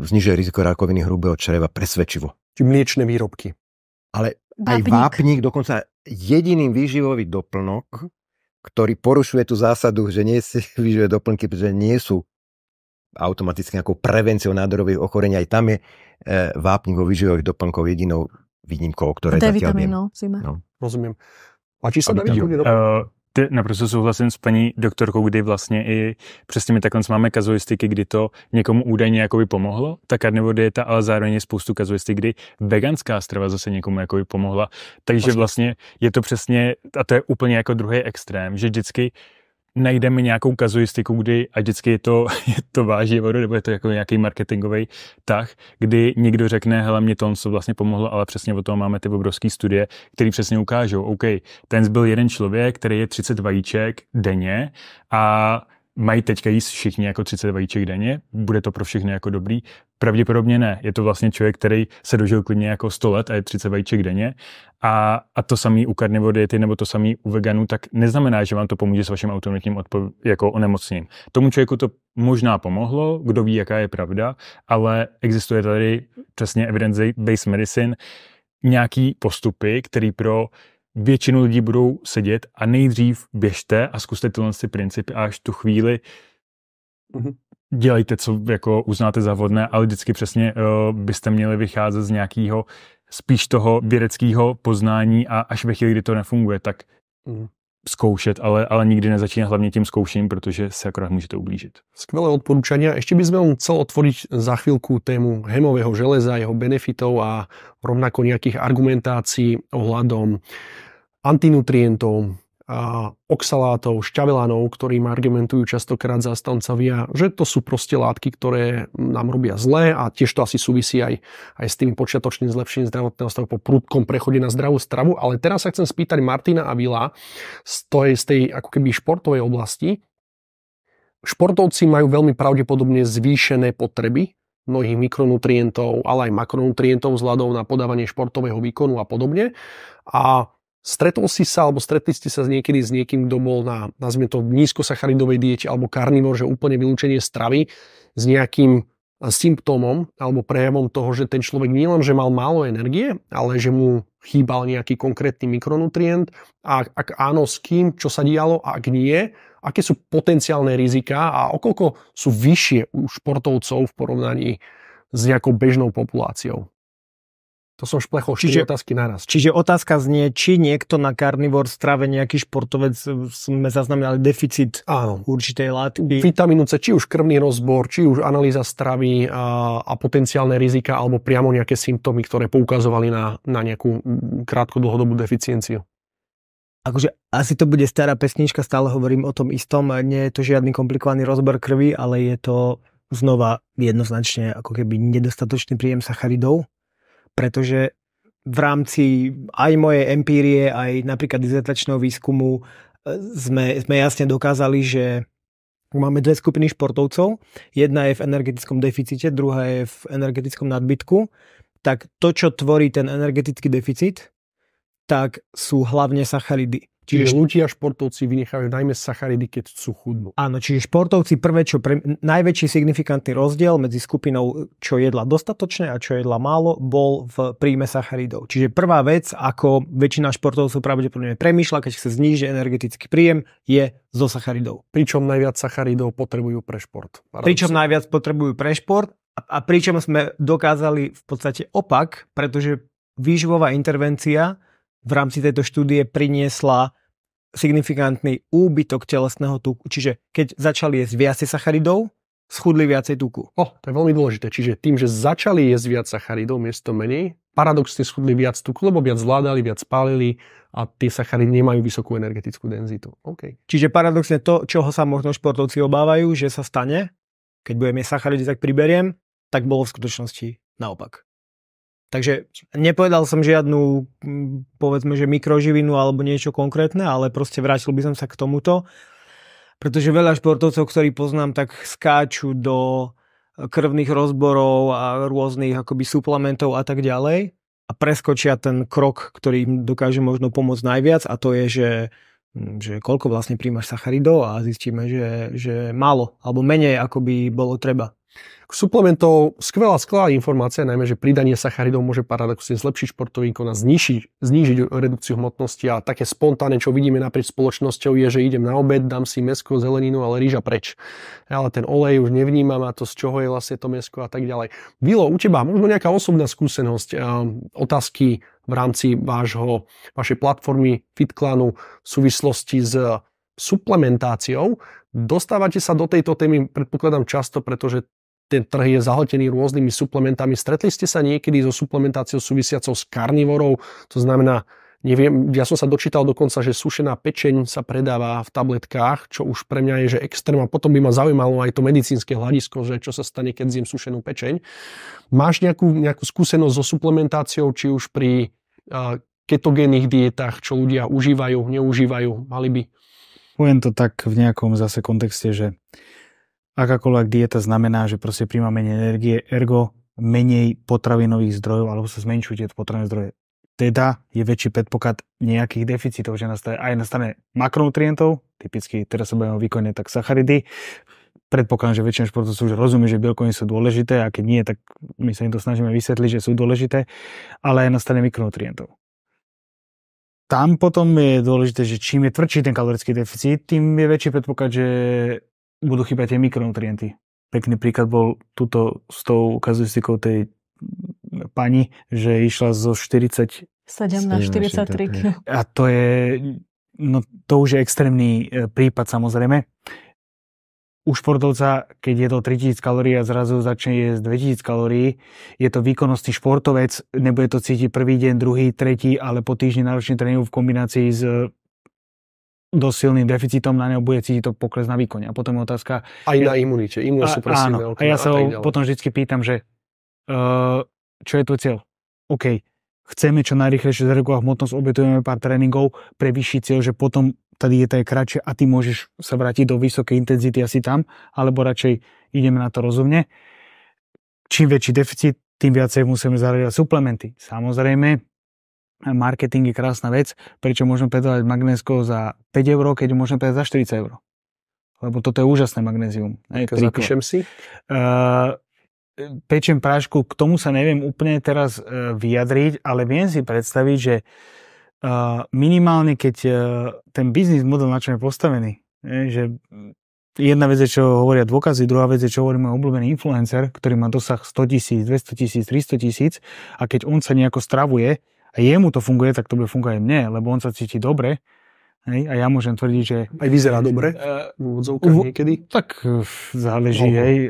znižuje riziko rakoviny hrubého čreva presvedčivo. Či mliečne výrobky. Ale aj vápnik, vápnik dokonca jediný výživový doplnok, mhm. ktorý porušuje tú zásadu, že nie si vyžuje doplnky, pretože nie sú automaticky nejakou prevenciou nádorových ochorení. Aj tam je e, vápnik vo výživových doplnkov jedinou výnimkou, ktoré D zatiaľ viem. No, no. Rozumím. A či sa dá ty naprosto souhlasím s paní doktorkou, kdy vlastně i přesně my takhle máme kazuistiky, kdy to někomu údajně jakoby pomohlo, ta carnivore dieta, ale zároveň je spoustu kazuistik, kdy veganská strava zase někomu jakoby pomohla. Takže vlastně je to přesně, a to je úplně jako druhý extrém, že vždycky najdeme nějakou kazuistiku, kdy, a vždycky je to, je to váží vodu, nebo je to jako nějaký marketingový tah, kdy někdo řekne, hele, mě to co vlastně pomohlo, ale přesně o tom máme ty obrovské studie, které přesně ukážou, OK, ten byl jeden člověk, který je 30 vajíček denně a mají teďka jíst všichni jako 30 vajíček denně? Bude to pro všechny jako dobrý? Pravděpodobně ne. Je to vlastně člověk, který se dožil klidně jako 100 let a je 30 vajíček denně. A, a to samý u karnivodiety nebo to samý u veganů, tak neznamená, že vám to pomůže s vaším autonomním odpo- jako onemocněním. Tomu člověku to možná pomohlo, kdo ví, jaká je pravda, ale existuje tady přesně evidence-based medicine, nějaký postupy, který pro většinu lidí budou sedět a nejdřív běžte a zkuste tyhle si principy a až tu chvíli mhm. dělejte, co jako uznáte za vodné, ale vždycky přesně uh, byste měli vycházet z nějakého spíš toho vědeckého poznání a až ve chvíli, kdy to nefunguje, tak mhm. zkoušet, ale, ale nikdy nezačíná hlavně tím zkoušením, protože se akorát můžete ublížit. Skvělé odporučení a ještě bychom vám chcel otvoriť za chvilku tému hemového železa, jeho benefitov a rovnako nějakých argumentací ohledom antinutrientov, a oxalátov, šťavelánov, ktorým argumentujú častokrát zastancovia, že to sú proste látky, ktoré nám robia zlé a tiež to asi súvisí aj, aj s tým počiatočným zlepšením zdravotného stavu po prudkom prechode na zdravú stravu. Ale teraz sa chcem spýtať Martina Vila z tej, z tej ako keby športovej oblasti. Športovci majú veľmi pravdepodobne zvýšené potreby mnohých mikronutrientov, ale aj makronutrientov vzhľadom na podávanie športového výkonu a podobne. A Stretol si sa alebo stretli ste sa niekedy s niekým, kto bol na, nazvime to, nízkosacharidovej diete alebo karnivor, že úplne vylúčenie stravy s nejakým e, symptómom alebo prejavom toho, že ten človek nielen, že mal málo energie, ale že mu chýbal nejaký konkrétny mikronutrient a ak áno, s kým, čo sa dialo a ak nie, aké sú potenciálne rizika a okolko sú vyššie u športovcov v porovnaní s nejakou bežnou populáciou. To som šplechol 4 čiže, otázky naraz. Čiže otázka znie, či niekto na carnivore strave nejaký športovec, e, sme zaznamenali deficit Áno. určitej látky. Vitamínu C, či už krvný rozbor, či už analýza stravy a, a potenciálne rizika, alebo priamo nejaké symptómy, ktoré poukazovali na, na nejakú krátko dlhodobú deficienciu. Akože asi to bude stará pesnička, stále hovorím o tom istom. Nie je to žiadny komplikovaný rozber krvi, ale je to znova jednoznačne ako keby nedostatočný príjem sacharidov pretože v rámci aj mojej empírie, aj napríklad dizertačného výskumu e, sme, sme jasne dokázali, že máme dve skupiny športovcov. Jedna je v energetickom deficite, druhá je v energetickom nadbytku. Tak to, čo tvorí ten energetický deficit, tak sú hlavne sacharidy. Čiže ľudia, športovci vynechajú najmä sacharidy, keď sú chudnú. Áno, čiže športovci prvé, čo pre... najväčší signifikantný rozdiel medzi skupinou, čo jedla dostatočne a čo jedla málo, bol v príjme sacharidov. Čiže prvá vec, ako väčšina športovcov pravdepodobne premýšľa, keď chce znížiť energetický príjem, je zo sacharidov. Pričom najviac sacharidov potrebujú pre šport. Paradoxne. Pričom najviac potrebujú pre šport a pričom sme dokázali v podstate opak, pretože výživová intervencia v rámci tejto štúdie priniesla signifikantný úbytok telesného tuku. Čiže keď začali jesť viacej sacharidov, schudli viacej tuku. O, to je veľmi dôležité. Čiže tým, že začali jesť viac sacharidov miesto menej, paradoxne schudli viac tuku, lebo viac zvládali, viac spálili a tie sacharidy nemajú vysokú energetickú denzitu. Okay. Čiže paradoxne to, čoho sa možno športovci obávajú, že sa stane, keď budem jesť sacharidy, tak priberiem, tak bolo v skutočnosti naopak. Takže nepovedal som žiadnu, povedzme, že mikroživinu alebo niečo konkrétne, ale proste vrátil by som sa k tomuto, pretože veľa športovcov, ktorí poznám, tak skáču do krvných rozborov a rôznych akoby suplementov a tak ďalej a preskočia ten krok, ktorý im dokáže možno pomôcť najviac a to je, že že koľko vlastne príjmaš sacharidov a zistíme, že, že málo alebo menej ako by bolo treba. Suplementov skvelá, skvelá informácia, najmä, že pridanie sacharidov môže paradoxne zlepšiť športový výkon a znižiť, znižiť redukciu hmotnosti a také spontánne, čo vidíme naprieč spoločnosťou, je, že idem na obed, dám si mesko, zeleninu, ale rýža preč. Ale ten olej už nevnímam a to z čoho je vlastne to mesko a tak ďalej. Vilo, u teba možno nejaká osobná skúsenosť, otázky v rámci vášho, vašej platformy FitClanu v súvislosti s suplementáciou. Dostávate sa do tejto témy, predpokladám, často, pretože ten trh je zahltený rôznymi suplementami. Stretli ste sa niekedy so suplementáciou súvisiacou s karnivorou? To znamená, neviem, ja som sa dočítal dokonca, že sušená pečeň sa predáva v tabletkách, čo už pre mňa je, že extrém a potom by ma zaujímalo aj to medicínske hľadisko, že čo sa stane, keď zjem sušenú pečeň. Máš nejakú, nejakú skúsenosť so suplementáciou, či už pri uh, ketogénnych dietách, čo ľudia užívajú, neužívajú, mali by? Poviem to tak v nejakom zase kontexte, že uh, akákoľvek dieta znamená, že proste príjma menej energie, ergo menej potravinových zdrojov alebo sa zmenšujú tieto potravinové zdroje. Teda je väčší predpoklad nejakých deficitov, že nastane aj na strane makronutrientov, typicky teraz sa budeme o výkone, tak sacharidy. Predpokladám, že väčšina športovcov už rozumie, že bielkoviny sú dôležité a keď nie, tak my sa im to snažíme vysvetliť, že sú dôležité, ale aj na strane mikronutrientov tam potom je dôležité, že čím je tvrdší ten kalorický deficit, tým je väčší predpoklad, že budú chýbať tie mikronutrienty. Pekný príklad bol túto s tou kazuistikou tej pani, že išla zo 40... 7 na 43. A to je, no to už je extrémny e, prípad samozrejme. U športovca, keď je to 3000 kalórií a zrazu začne jesť 2000 kalórií, je to výkonnostný športovec, nebude to cítiť prvý deň, druhý, tretí, ale po týždni náročný tréning v kombinácii s e, dosť silným deficitom, na neho bude cítiť to pokles na výkone. A potom je otázka... Aj je, na imunite, presne Áno, a ja sa a potom vždy pýtam, že uh, čo je tu cieľ? OK, chceme čo najrychlejšie zregulovať hmotnosť, obetujeme pár tréningov pre vyšší cieľ, že potom tá dieta je kratšia a ty môžeš sa vrátiť do vysokej intenzity asi tam, alebo radšej ideme na to rozumne. Čím väčší deficit, tým viacej musíme zaradiť suplementy. Samozrejme, marketing je krásna vec, prečo môžeme predávať magnézko za 5 eur, keď môžeme predávať za 40 eur. Lebo toto je úžasné magnézium. zapíšem si? Uh, pečem prášku, k tomu sa neviem úplne teraz e, vyjadriť, ale viem si predstaviť, že minimálne keď e, ten biznis model, na čo je postavený, že jedna vec je, čo hovoria dôkazy, druhá vec je, čo hovorí môj obľúbený influencer, ktorý má dosah 100 tisíc, 200 tisíc, 300 tisíc a keď on sa nejako stravuje, a jemu to funguje, tak to bude fungovať mne, lebo on sa cíti dobre hej, a ja môžem tvrdiť, že... Aj vyzerá dobre eh, v úvodzovkách uh, niekedy? Tak eh, záleží, no, hej. Eh,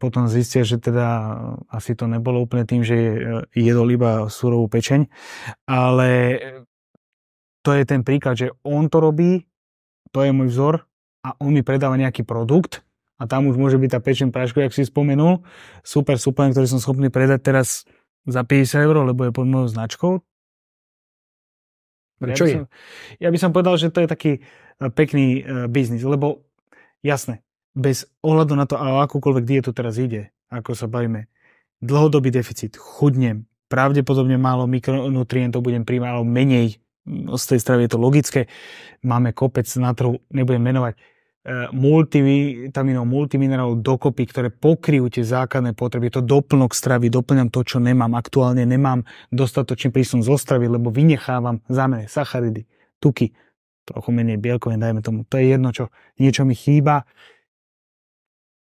potom zistia, že teda asi to nebolo úplne tým, že jedol iba surovú pečeň, ale to je ten príklad, že on to robí, to je môj vzor a on mi predáva nejaký produkt, a tam už môže byť tá pečen prášku, jak si spomenul, super super, ktorý som schopný predať teraz za 50 eur, lebo je pod mojou značkou, Dobre, čo ja by som, je? ja by som povedal, že to je taký e, pekný e, biznis, lebo jasné, bez ohľadu na to, a akúkoľvek dietu teraz ide, ako sa bavíme, dlhodobý deficit, chudnem, pravdepodobne málo mikronutrientov budem príjmať, alebo menej, z tej stravy je to logické, máme kopec na trhu, nebudem menovať, E, multivitaminov, multiminerálov dokopy, ktoré pokryjú tie základné potreby. Je to doplnok stravy, doplňam to, čo nemám. Aktuálne nemám dostatočný prísun zo stravy, lebo vynechávam zámene sacharidy, tuky, trochu menej bielkovin, dajme tomu. To je jedno, čo niečo mi chýba.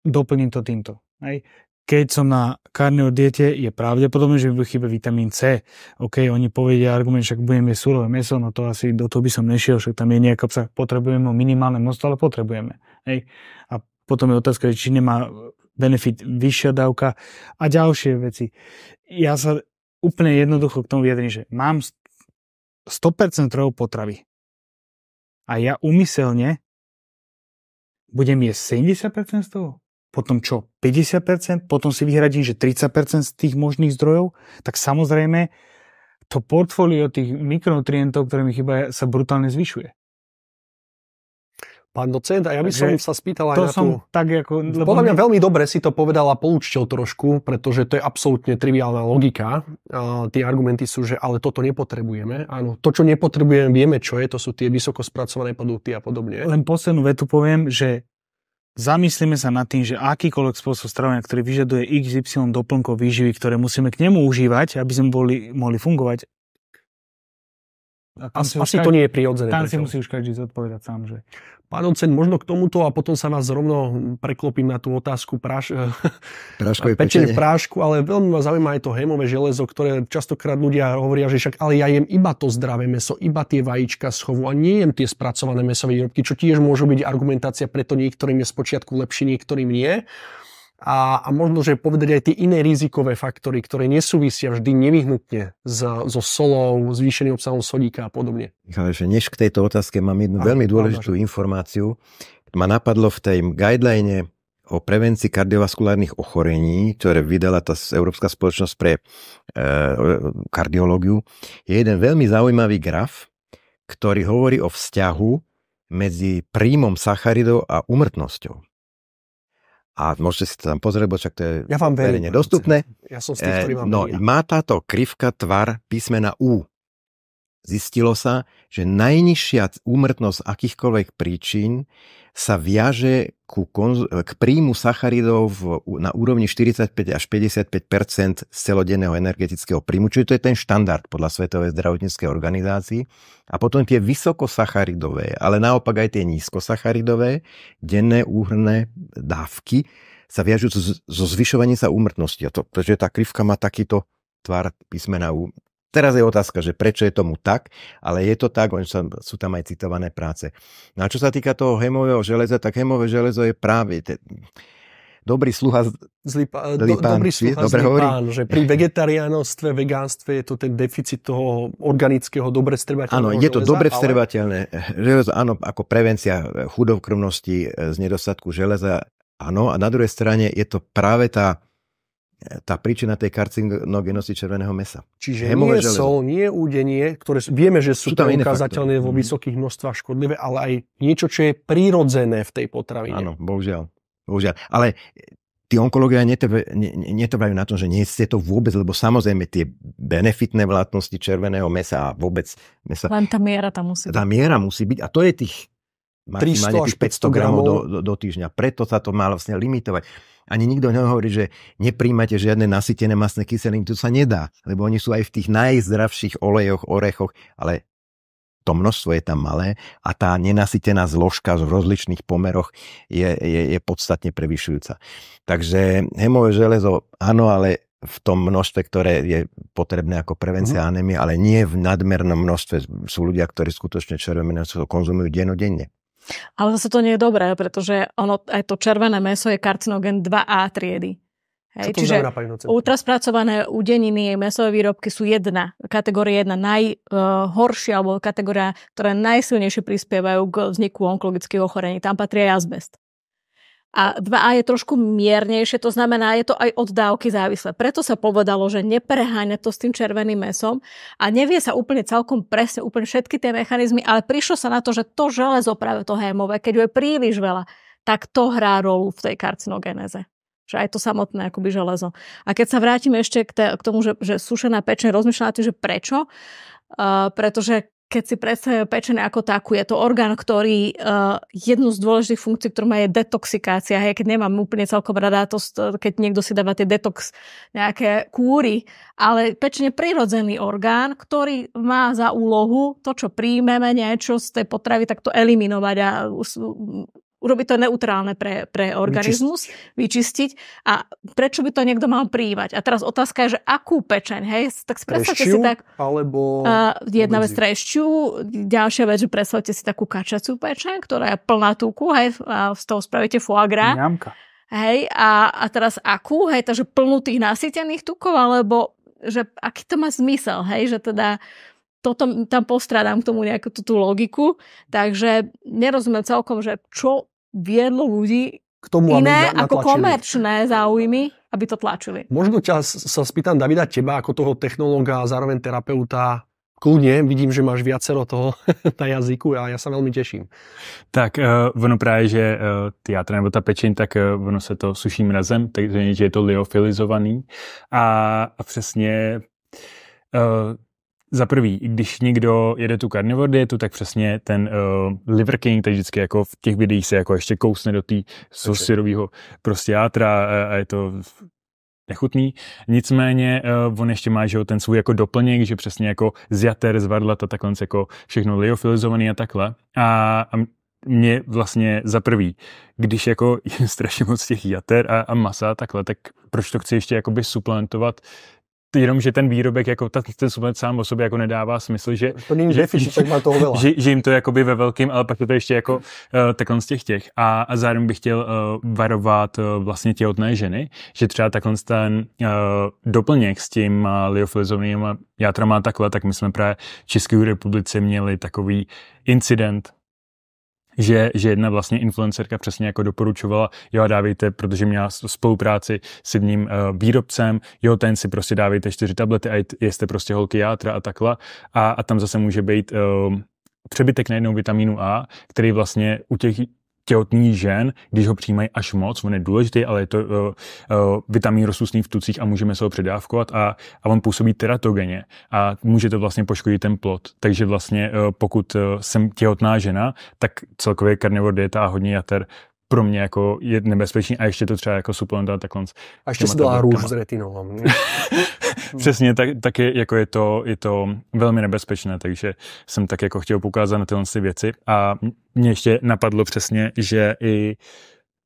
Doplním to týmto. Hej keď som na karneo diete, je pravdepodobné, že mi budú chýbať vitamín C. OK, oni povedia argument, však budeme jesť surové meso, no to asi do toho by som nešiel, však tam je nejaká obsah, potrebujeme minimálne množstvo, ale potrebujeme. Hej. A potom je otázka, či nemá benefit vyššia dávka a ďalšie veci. Ja sa úplne jednoducho k tomu vyjadrím, že mám 100% trojov potravy a ja umyselne budem jesť 70% z toho? potom čo 50%, potom si vyhradím, že 30% z tých možných zdrojov, tak samozrejme to portfólio tých mikronutrientov, ktoré mi chýba, sa brutálne zvyšuje. Pán docent, a ja by som Takže sa spýtal aj to na som tú... Tak ako, lebo Podľa mňa ne... veľmi dobre si to povedal a poučil trošku, pretože to je absolútne triviálna logika. A tie argumenty sú, že ale toto nepotrebujeme. Áno, to, čo nepotrebujeme, vieme, čo je. To sú tie vysoko spracované produkty a podobne. Len poslednú vetu poviem, že zamyslíme sa nad tým, že akýkoľvek spôsob stravenia, ktorý vyžaduje XY doplnkov výživy, ktoré musíme k nemu užívať, aby sme boli, mohli fungovať. A asi, asi to nie je prirodzené. Tam si musí už každý zodpovedať sám, že Pán cen možno k tomuto a potom sa vás rovno preklopím na tú otázku práš... pečenie. prášku, ale veľmi ma zaujíma aj to hemové železo, ktoré častokrát ľudia hovoria, že však ale ja jem iba to zdravé meso, iba tie vajíčka schovu a nie jem tie spracované mesové výrobky, čo tiež môžu byť argumentácia, preto niektorým je spočiatku lepšie, niektorým nie a, a možno, že povedať aj tie iné rizikové faktory, ktoré nesúvisia vždy nevyhnutne so, so solou, zvýšeným obsahom sodíka a podobne. Michal, že než k tejto otázke mám jednu aj, veľmi dôležitú aj, informáciu. Ma napadlo v tej guideline o prevencii kardiovaskulárnych ochorení, ktoré vydala tá Európska spoločnosť pre e, kardiológiu, je jeden veľmi zaujímavý graf, ktorý hovorí o vzťahu medzi príjmom sacharidov a umrtnosťou a môžete si to tam pozrieť, bo však to je ja vám verejne dostupné. Ja som z tých, ktorý eh, mám No, má táto krivka tvar písmena U. Zistilo sa, že najnižšia úmrtnosť akýchkoľvek príčin sa viaže ku, konz- k príjmu sacharidov v, na úrovni 45 až 55 z celodenného energetického príjmu, čiže to je ten štandard podľa Svetovej zdravotníckej organizácii. A potom tie vysokosacharidové, ale naopak aj tie nízkosacharidové, denné úhrné dávky sa viažú so zvyšovaním sa úmrtnosti. A to, pretože tá krivka má takýto tvar písmena U Teraz je otázka, že prečo je tomu tak, ale je to tak, sa, sú tam aj citované práce. No a čo sa týka toho hemového železa, tak hemové železo je práve... Te, dobrý sluha zlý, pán, do, pán, dobrý sluha dobre hovorí? pán, že pri vegetariánstve, vegánstve je to ten deficit toho organického, dobre strebateľného Áno, je to železa, dobre vstrebateľné ale... Eh, železo, áno, ako prevencia eh, chudovkrvnosti eh, z nedostatku železa, áno, a na druhej strane je to práve tá tá príčina tej karcinogenosti červeného mesa. Čiže Hemové nie železo. sol, nie údenie, ktoré vieme, že sú, sú tam ukázateľné vo mhm. vysokých množstvách škodlivé, ale aj niečo, čo je prirodzené v tej potravine. Áno, bohužiaľ. bohužiaľ. Ale e, tí onkológia netrvajú na tom, že nie ste to vôbec, lebo samozrejme tie benefitné vlastnosti červeného mesa a vôbec mesa... Len tá miera tam musí byť. Tá miera musí byť a to je tých 300 tých 500 gramov do, do, do týždňa. Preto sa to má vlastne limitovať ani nikto nehovorí, že nepríjmate žiadne nasytené masné kyseliny, to sa nedá, lebo oni sú aj v tých najzdravších olejoch, orechoch, ale to množstvo je tam malé a tá nenasytená zložka v rozličných pomeroch je, je, je podstatne prevyšujúca. Takže hemové železo, áno, ale v tom množstve, ktoré je potrebné ako prevencia mm. anémie, ale nie v nadmernom množstve. Sú ľudia, ktorí skutočne červené konzumujú denodenne. Ale zase to nie je dobré, pretože ono, aj to červené meso je karcinogen 2A triedy. Hej, Čo to čiže znamená, ultraspracované udeniny, mesové výrobky sú jedna, kategória jedna, najhoršia, eh, uh, alebo kategória, ktoré najsilnejšie prispievajú k vzniku onkologických ochorení. Tam patrí aj azbest. A 2A je trošku miernejšie, to znamená, je to aj od dávky závislé. Preto sa povedalo, že nepreháňa to s tým červeným mesom a nevie sa úplne celkom presne, úplne všetky tie mechanizmy, ale prišlo sa na to, že to železo práve to hémové, keď je príliš veľa, tak to hrá rolu v tej karcinogeneze. že aj to samotné akoby železo. A keď sa vrátime ešte k, te, k tomu, že, že sušená pečeň rozmýšľa tým, že prečo, uh, pretože keď si predstavujeme pečené ako takú, je to orgán, ktorý uh, jednu z dôležitých funkcií, ktorú má, je detoxikácia. Hej, keď nemám úplne celkom rada to, keď niekto si dáva tie detox, nejaké kúry, ale pečenie prirodzený orgán, ktorý má za úlohu to, čo príjmeme, niečo z tej potravy, tak to eliminovať a urobiť to neutrálne pre, pre organizmus, vyčistiť. vyčistiť. A prečo by to niekto mal prívať? A teraz otázka je, že akú pečeň, hej? Tak si predstavte si tak... alebo... Uh, jedna vec trešťu, ďalšia vec, že predstavte si takú kačacú pečeň, ktorá je plná tuku, hej? A z toho spravíte foie gras. Niamka. Hej, a, a teraz akú, hej, takže plnú tých nasýtených tukov, alebo že aký to má zmysel, hej, že teda toto tam postrádam k tomu nejakú tú, tú logiku, takže nerozumiem celkom, že čo viedlo ľudí k tomu, iné aby na, ako komerčné záujmy, aby to tlačili. Možno ťa sa spýtam, Davida, teba ako toho technológa a zároveň terapeuta, kľudne, vidím, že máš viacero toho na jazyku a ja sa veľmi teším. Tak uh, ono práve, že uh, teatr nebo ta pečeň, tak uh, ono se to suší mrazem, takže je to liofilizovaný a, a přesně uh, za prvý, když někdo jede tu carnivore dietu, tak přesně ten uh, liver king, tak vždycky jako v těch videích se jako ještě kousne do té sosirového prostě játra a, a je to nechutný. Nicméně uh, on ještě má že ten svůj jako doplněk, že přesně jako z jater, z varla, to takhle jako všechno liofilizovaný a takhle. A, a mě vlastně za prvý, když jako je strašně moc těch jater a, a masa a takhle, tak proč to chci ještě jakoby suplementovat jenom, že ten výrobek, jako ta, ten suplement sám o sobě jako nedává smysl, že, to není že, deficit, že, má toho že, že, jim to jakoby ve velkým, ale pak to, to ještě jako uh, takhle z těch těch. A, a zároveň bych chtěl uh, varovat uh, vlastně těhotné ženy, že třeba takhle ten uh, doplněk s tím uh, liofilizovaným játrama takhle, tak my jsme právě v České republice měli takový incident, že, že jedna vlastně influencerka přesně jako doporučovala, jo dávejte, protože měla spolupráci s jedním uh, výrobcem, jo ten si prostě dávejte čtyři tablety a jste prostě holky játra a takhle a, a tam zase může být uh, přebytek najednou vitamínu A, který vlastně u těch Těhotný žen, když ho přijímají až moc, on je důležitý, ale je to uh, eh, uh, eh, vitamin rozsusný v tucích a můžeme se ho předávkovat a, a on působí teratogeně a může to vlastně poškodit ten plod. Takže vlastně uh, pokud uh, jsem těhotná žena, tak celkově carnivore dieta a hodně jater pro mě jako je nebezpečný a ještě to třeba jako suplementovat takhle. A ještě si dala růž s retinolem. Hm. Přesně tak, tak je, jako je, to, je to velmi nebezpečné, takže jsem tak jako chtěl poukázat na tyhle věci a mě ještě napadlo přesně, že i uh,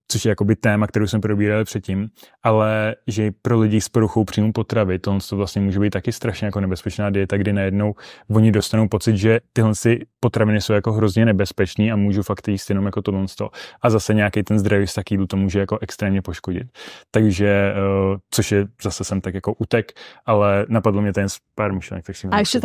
což je jakoby téma, kterou jsme probírali předtím, ale že pro lidi s poruchou příjmu potravy, to vlastně může být taky strašně jako nebezpečná dieta, kdy najednou oni dostanou pocit, že tyhle si potraviny jsou jako hrozně nebezpečný a můžu fakt jíst jenom jako tohle to. A zase nějaký ten zdravý vztah jídlu to může jako extrémně poškodit. Takže, eh, což je zase jsem tak jako utek, ale napadlo mě ten pár myšlenek. Tak si a ještě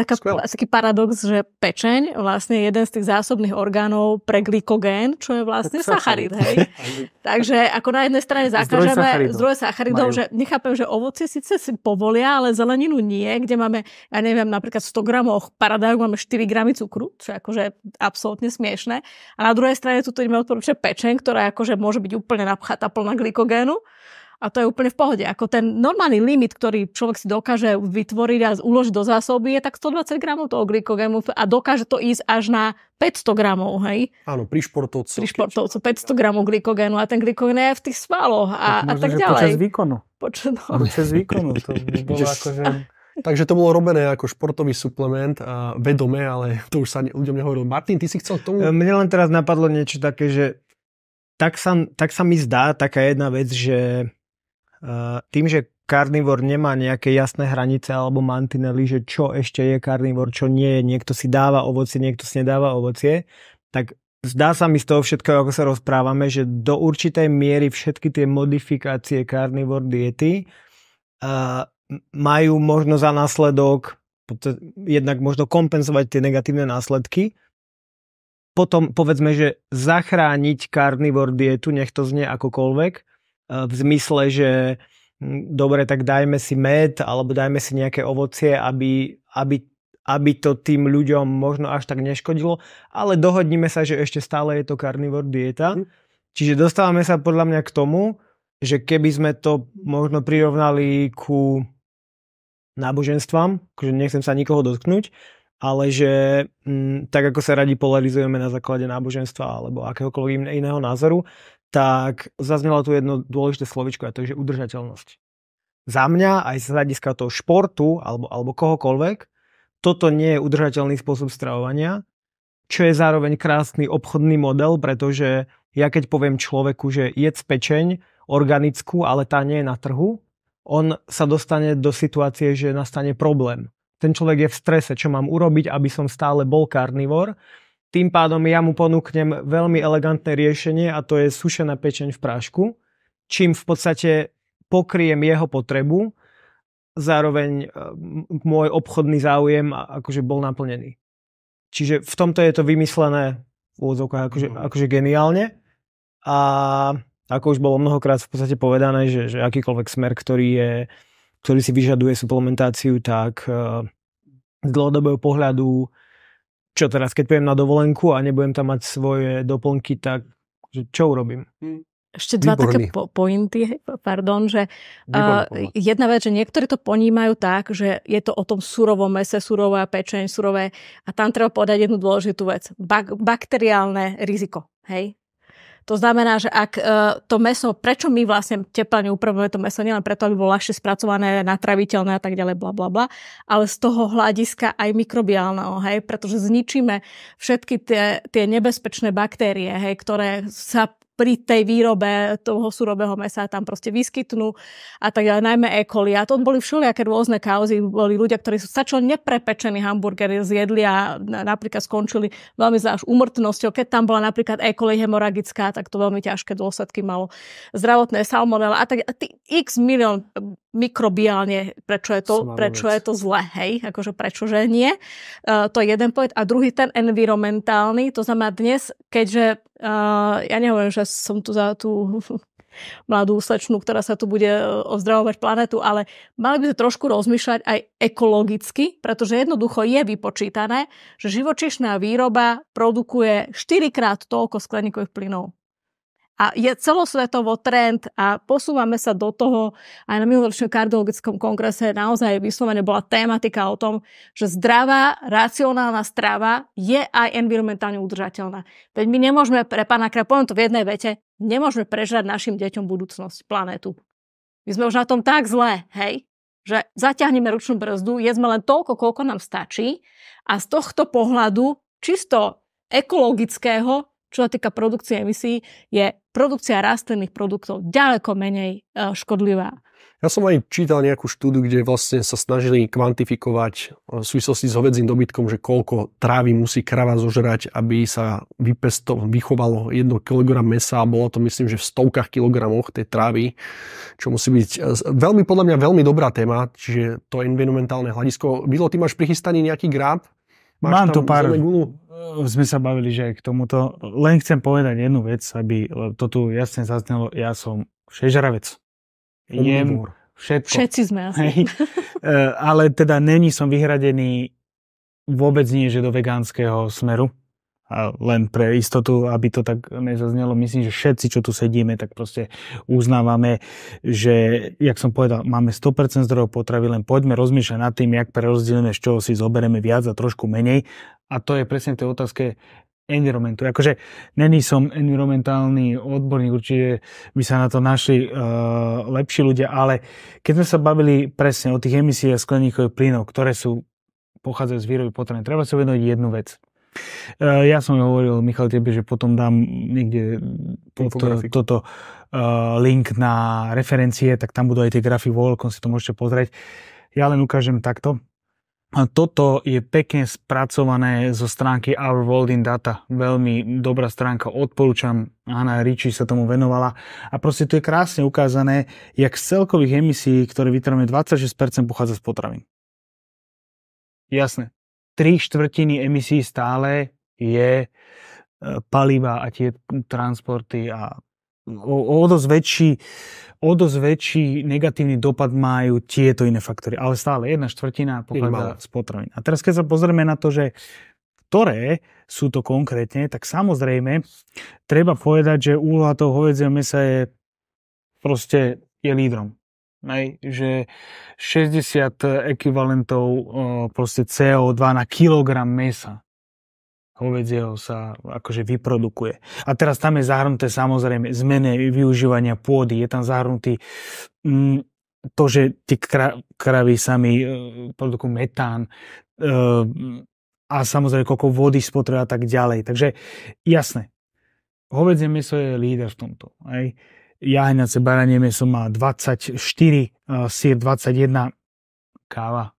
taký paradox, že pečeň vlastně jeden z těch zásobných orgánů, pre glykogén, čo je vlastně sacharid. Hej. Takže ako na jednej strane zakážeme zdroje sacharidov, že nechápem, že ovocie síce si povolia, ale zeleninu nie, kde máme, ja neviem, napríklad 100 gramov paradajok máme 4 gramy cukru, čo je akože absolútne smiešne. A na druhej strane tu ideme odporúčať pečen, ktorá akože môže byť úplne napchatá, plná glykogénu a to je úplne v pohode. Ako ten normálny limit, ktorý človek si dokáže vytvoriť a uložiť do zásoby, je tak 120 gramov toho glykogénu a dokáže to ísť až na 500 gramov, hej? Áno, pri športovcoch. Pri športovcoch, 500 gramov glykogénu a ten glykogén je v tých svaloch a tak, možno, a tak ďalej. Počas výkonu. Počas, no. počas výkonu, to by bolo akože... Takže to bolo robené ako športový suplement a vedomé, ale to už sa ne, ľuďom nehovorilo. Martin, ty si chcel k tomu? E, mne len teraz napadlo niečo také, že tak sa, tak sa mi zdá taká jedna vec, že Eh, tým, že karnivor nemá nejaké jasné hranice alebo mantinely, že čo ešte je karnivor, čo nie je, niekto si dáva ovocie, niekto si nedáva ovocie, tak zdá sa mi z toho všetkého, ako sa rozprávame, že do určitej miery všetky tie modifikácie karnivor diety uh, majú možno za následok jednak možno kompenzovať tie negatívne následky, potom povedzme, že zachrániť karnivor dietu, nech to znie akokoľvek, v zmysle, že hm, dobre, tak dajme si med alebo dajme si nejaké ovocie, aby, aby, aby to tým ľuďom možno až tak neškodilo, ale dohodnime sa, že ešte stále je to carnivore dieta. Mm. Čiže dostávame sa podľa mňa k tomu, že keby sme to možno prirovnali ku náboženstvám, akože nechcem sa nikoho dotknúť, ale že m, hm, tak ako sa radi polarizujeme na základe náboženstva alebo akéhokoľvek iného názoru, tak zaznelo tu jedno dôležité slovičko a to je, že udržateľnosť. Za mňa aj z hľadiska toho športu alebo, alebo kohokoľvek, toto nie je udržateľný spôsob stravovania, čo je zároveň krásny obchodný model, pretože ja keď poviem človeku, že jedz pečeň organickú, ale tá nie je na trhu, on sa dostane do situácie, že nastane problém. Ten človek je v strese, čo mám urobiť, aby som stále bol karnivor, tým pádom ja mu ponúknem veľmi elegantné riešenie a to je sušená pečeň v prášku, čím v podstate pokriem jeho potrebu, zároveň eh, môj obchodný záujem akože bol naplnený. Čiže v tomto je to vymyslené v úvodzovkách akože, mhm. akože geniálne a ako už bolo mnohokrát v podstate povedané, že, že akýkoľvek smer, ktorý, je, ktorý si vyžaduje suplementáciu, tak eh, z dlhodobého pohľadu čo teraz, keď pôjdem na dovolenku a nebudem tam mať svoje doplnky, tak čo urobím? Hm. Ešte dva Výborný. také po- pointy, pardon, že uh, jedna vec, že niektorí to ponímajú tak, že je to o tom surovom mese, a pečenie, surové a tam treba povedať jednu dôležitú vec. Bak- bakteriálne riziko. Hej? To znamená, že ak e, to meso, prečo my vlastne teplne upravujeme to meso, nielen preto, aby bolo ľahšie spracované, natraviteľné a tak ďalej, bla bla bla, ale z toho hľadiska aj mikrobiálneho, hej, pretože zničíme všetky tie, tie nebezpečné baktérie, hej, ktoré sa pri tej výrobe toho surového mesa tam proste vyskytnú a tak ďalej, najmä E. coli. A to boli všelijaké rôzne kauzy, boli ľudia, ktorí sú sačo neprepečený hamburgery zjedli a napríklad skončili veľmi za až umrtnosťou. Keď tam bola napríklad E. coli hemoragická, tak to veľmi ťažké dôsledky malo. Zdravotné salmonella a tak a x milión mikrobiálne, prečo je to, prečo je to zlé, hej, akože prečo, že nie. Uh, to je jeden pojet. A druhý ten environmentálny, to znamená dnes, keďže, uh, ja nehovorím, že som tu za tú mladú slečnú, ktorá sa tu bude e, ozdravovať planetu, ale mali by sme trošku rozmýšľať aj ekologicky, pretože jednoducho je vypočítané, že živočišná výroba produkuje 4 krát toľko skleníkových plynov a je celosvetovo trend a posúvame sa do toho, aj na minuloročnom kardiologickom kongrese naozaj vyslovene bola tematika o tom, že zdravá, racionálna strava je aj environmentálne udržateľná. Veď my nemôžeme, pre pána Kra, poviem to v jednej vete, nemôžeme prežrať našim deťom budúcnosť, planétu. My sme už na tom tak zle, hej, že zaťahneme ručnú brzdu, jedzme len toľko, koľko nám stačí a z tohto pohľadu čisto ekologického čo sa týka produkcie emisí, je produkcia rastlinných produktov ďaleko menej e, škodlivá. Ja som aj čítal nejakú štúdiu, kde vlastne sa snažili kvantifikovať e, v súvislosti s hovedzím dobytkom, že koľko trávy musí krava zožrať, aby sa vypesto, vychovalo 1 kg mesa a bolo to myslím, že v stovkách kilogramoch tej trávy, čo musí byť e, veľmi, podľa mňa veľmi dobrá téma, čiže to environmentálne hľadisko. Vidlo, ty máš prichystaný nejaký gráb? Máš Mám tu pár, zelegulu? Eh, sme sa bavili, že k tomuto, len chcem povedať jednu vec, aby eh, to tu jasne zaznelo, ja som všežravec. Jem všetko. Všetci sme asi. Hej. Eh, ale teda není som vyhradený vôbec nie, že do vegánskeho smeru a len pre istotu, aby to tak nezaznelo, myslím, že všetci, čo tu sedíme, tak proste uznávame, že, jak som povedal, máme 100% zdrojov potravy, len poďme rozmýšľať nad tým, jak prerozdelíme, z čoho si zoberieme viac a trošku menej. A to je presne tej otázke, environmentu. Akože není som environmentálny odborník, určite by sa na to našli uh, lepší ľudia, ale keď sme sa bavili presne o tých emisiách skleníkových plynov, ktoré sú pochádzajú z výroby potravín, treba si uvedomiť jednu vec. E, ja som hovoril, Michal, tebe, že potom dám niekde toto, toto e, link na referencie, tak tam budú aj tie grafy voľkom, si to môžete pozrieť. Ja len ukážem takto. Toto je pekne spracované zo stránky Our World in Data. Veľmi dobrá stránka, odporúčam. Anna Ricci sa tomu venovala. A proste tu je krásne ukázané, jak z celkových emisí, ktoré vytrame 26% pochádza z potravín. Jasné, tri štvrtiny emisí stále je e, paliva a tie transporty a o, o dosť väčší, o dosť väčší negatívny dopad majú tieto iné faktory. Ale stále jedna štvrtina pochádza z potravín. A teraz keď sa pozrieme na to, že ktoré sú to konkrétne, tak samozrejme treba povedať, že úloha toho hovedzieho mesa je proste je lídrom. Hej, že 60 ekvivalentov proste CO2 na kilogram mesa hovedzieho sa akože vyprodukuje. A teraz tam je zahrnuté samozrejme zmene využívania pôdy, je tam zahrnutý m, mm, to, že tie kra, kravy sami e, produkujú metán e, a samozrejme koľko vody spotreba a tak ďalej. Takže jasné, hovedzie meso je líder v tomto. Hej. E, jahňace baranie meso má 24, eh, sír 21, káva,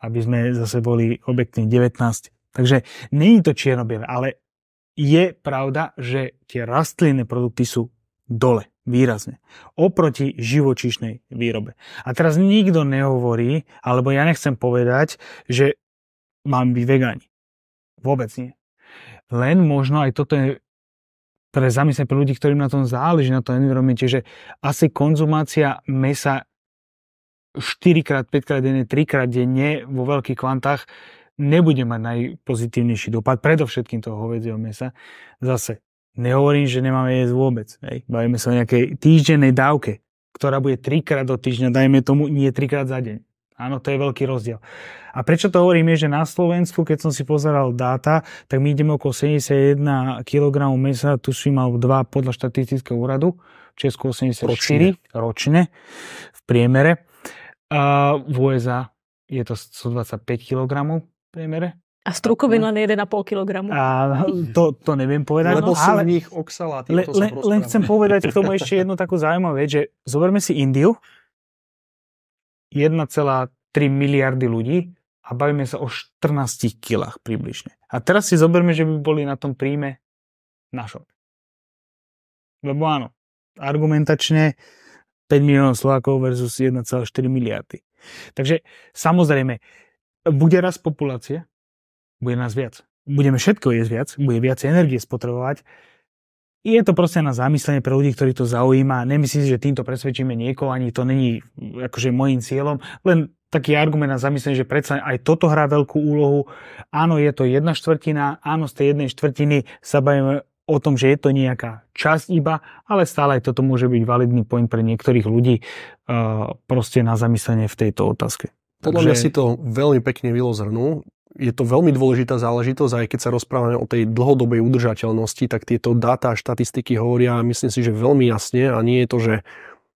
aby sme zase boli objektní 19. Takže není to čierno ale je pravda, že tie rastlinné produkty sú dole výrazne oproti živočíšnej výrobe. A teraz nikto nehovorí, alebo ja nechcem povedať, že mám byť vegáni. Vôbec nie. Len možno aj toto je teda zamyslieť pre ľudí, ktorým na tom záleží, na tom environmente, že asi konzumácia mesa 4 krát, 5 krát denne, 3 krát denne vo veľkých kvantách nebude mať najpozitívnejší dopad, predovšetkým toho hovedzieho mesa. Zase, nehovorím, že nemáme jesť vôbec. Hej. Bavíme sa o nejakej týždennej dávke, ktorá bude 3 krát do týždňa, dajme tomu nie 3 x za deň. Áno, to je veľký rozdiel. A prečo to hovorím je, že na Slovensku, keď som si pozeral dáta, tak my ideme okolo 71 kg mesa, si mal dva podľa štatistického úradu, v Česku 84 ročne, ročne v priemere. A v USA je to 125 kg v priemere, a strukovina no. len 1,5 kg. A to, to neviem povedať. Lebo no, ale, v nich oxalát. Le, le, len chcem povedať k tomu ešte jednu takú zaujímavú vec, že zoberme si Indiu, 1,3 miliardy ľudí a bavíme sa o 14 kilách približne. A teraz si zoberme, že by boli na tom príjme našom. Lebo áno, argumentačne 5 miliónov Slovákov versus 1,4 miliardy. Takže samozrejme, bude raz populácia, bude nás viac. Budeme všetko jesť viac, bude viac energie spotrebovať, je to proste na zamyslenie pre ľudí, ktorí to zaujíma. Nemyslím si, že týmto presvedčíme niekoho, ani to není akože môjim cieľom. Len taký argument na zamyslenie, že predsa aj toto hrá veľkú úlohu. Áno, je to jedna štvrtina, áno, z tej jednej štvrtiny sa bavíme o tom, že je to nejaká časť iba, ale stále aj toto môže byť validný point pre niektorých ľudí eh, proste na zamyslenie v tejto otázke. Podľa Takže... mňa si to veľmi pekne vylozrnú je to veľmi dôležitá záležitosť, aj keď sa rozprávame o tej dlhodobej udržateľnosti, tak tieto dáta a štatistiky hovoria, myslím si, že veľmi jasne a nie je to, že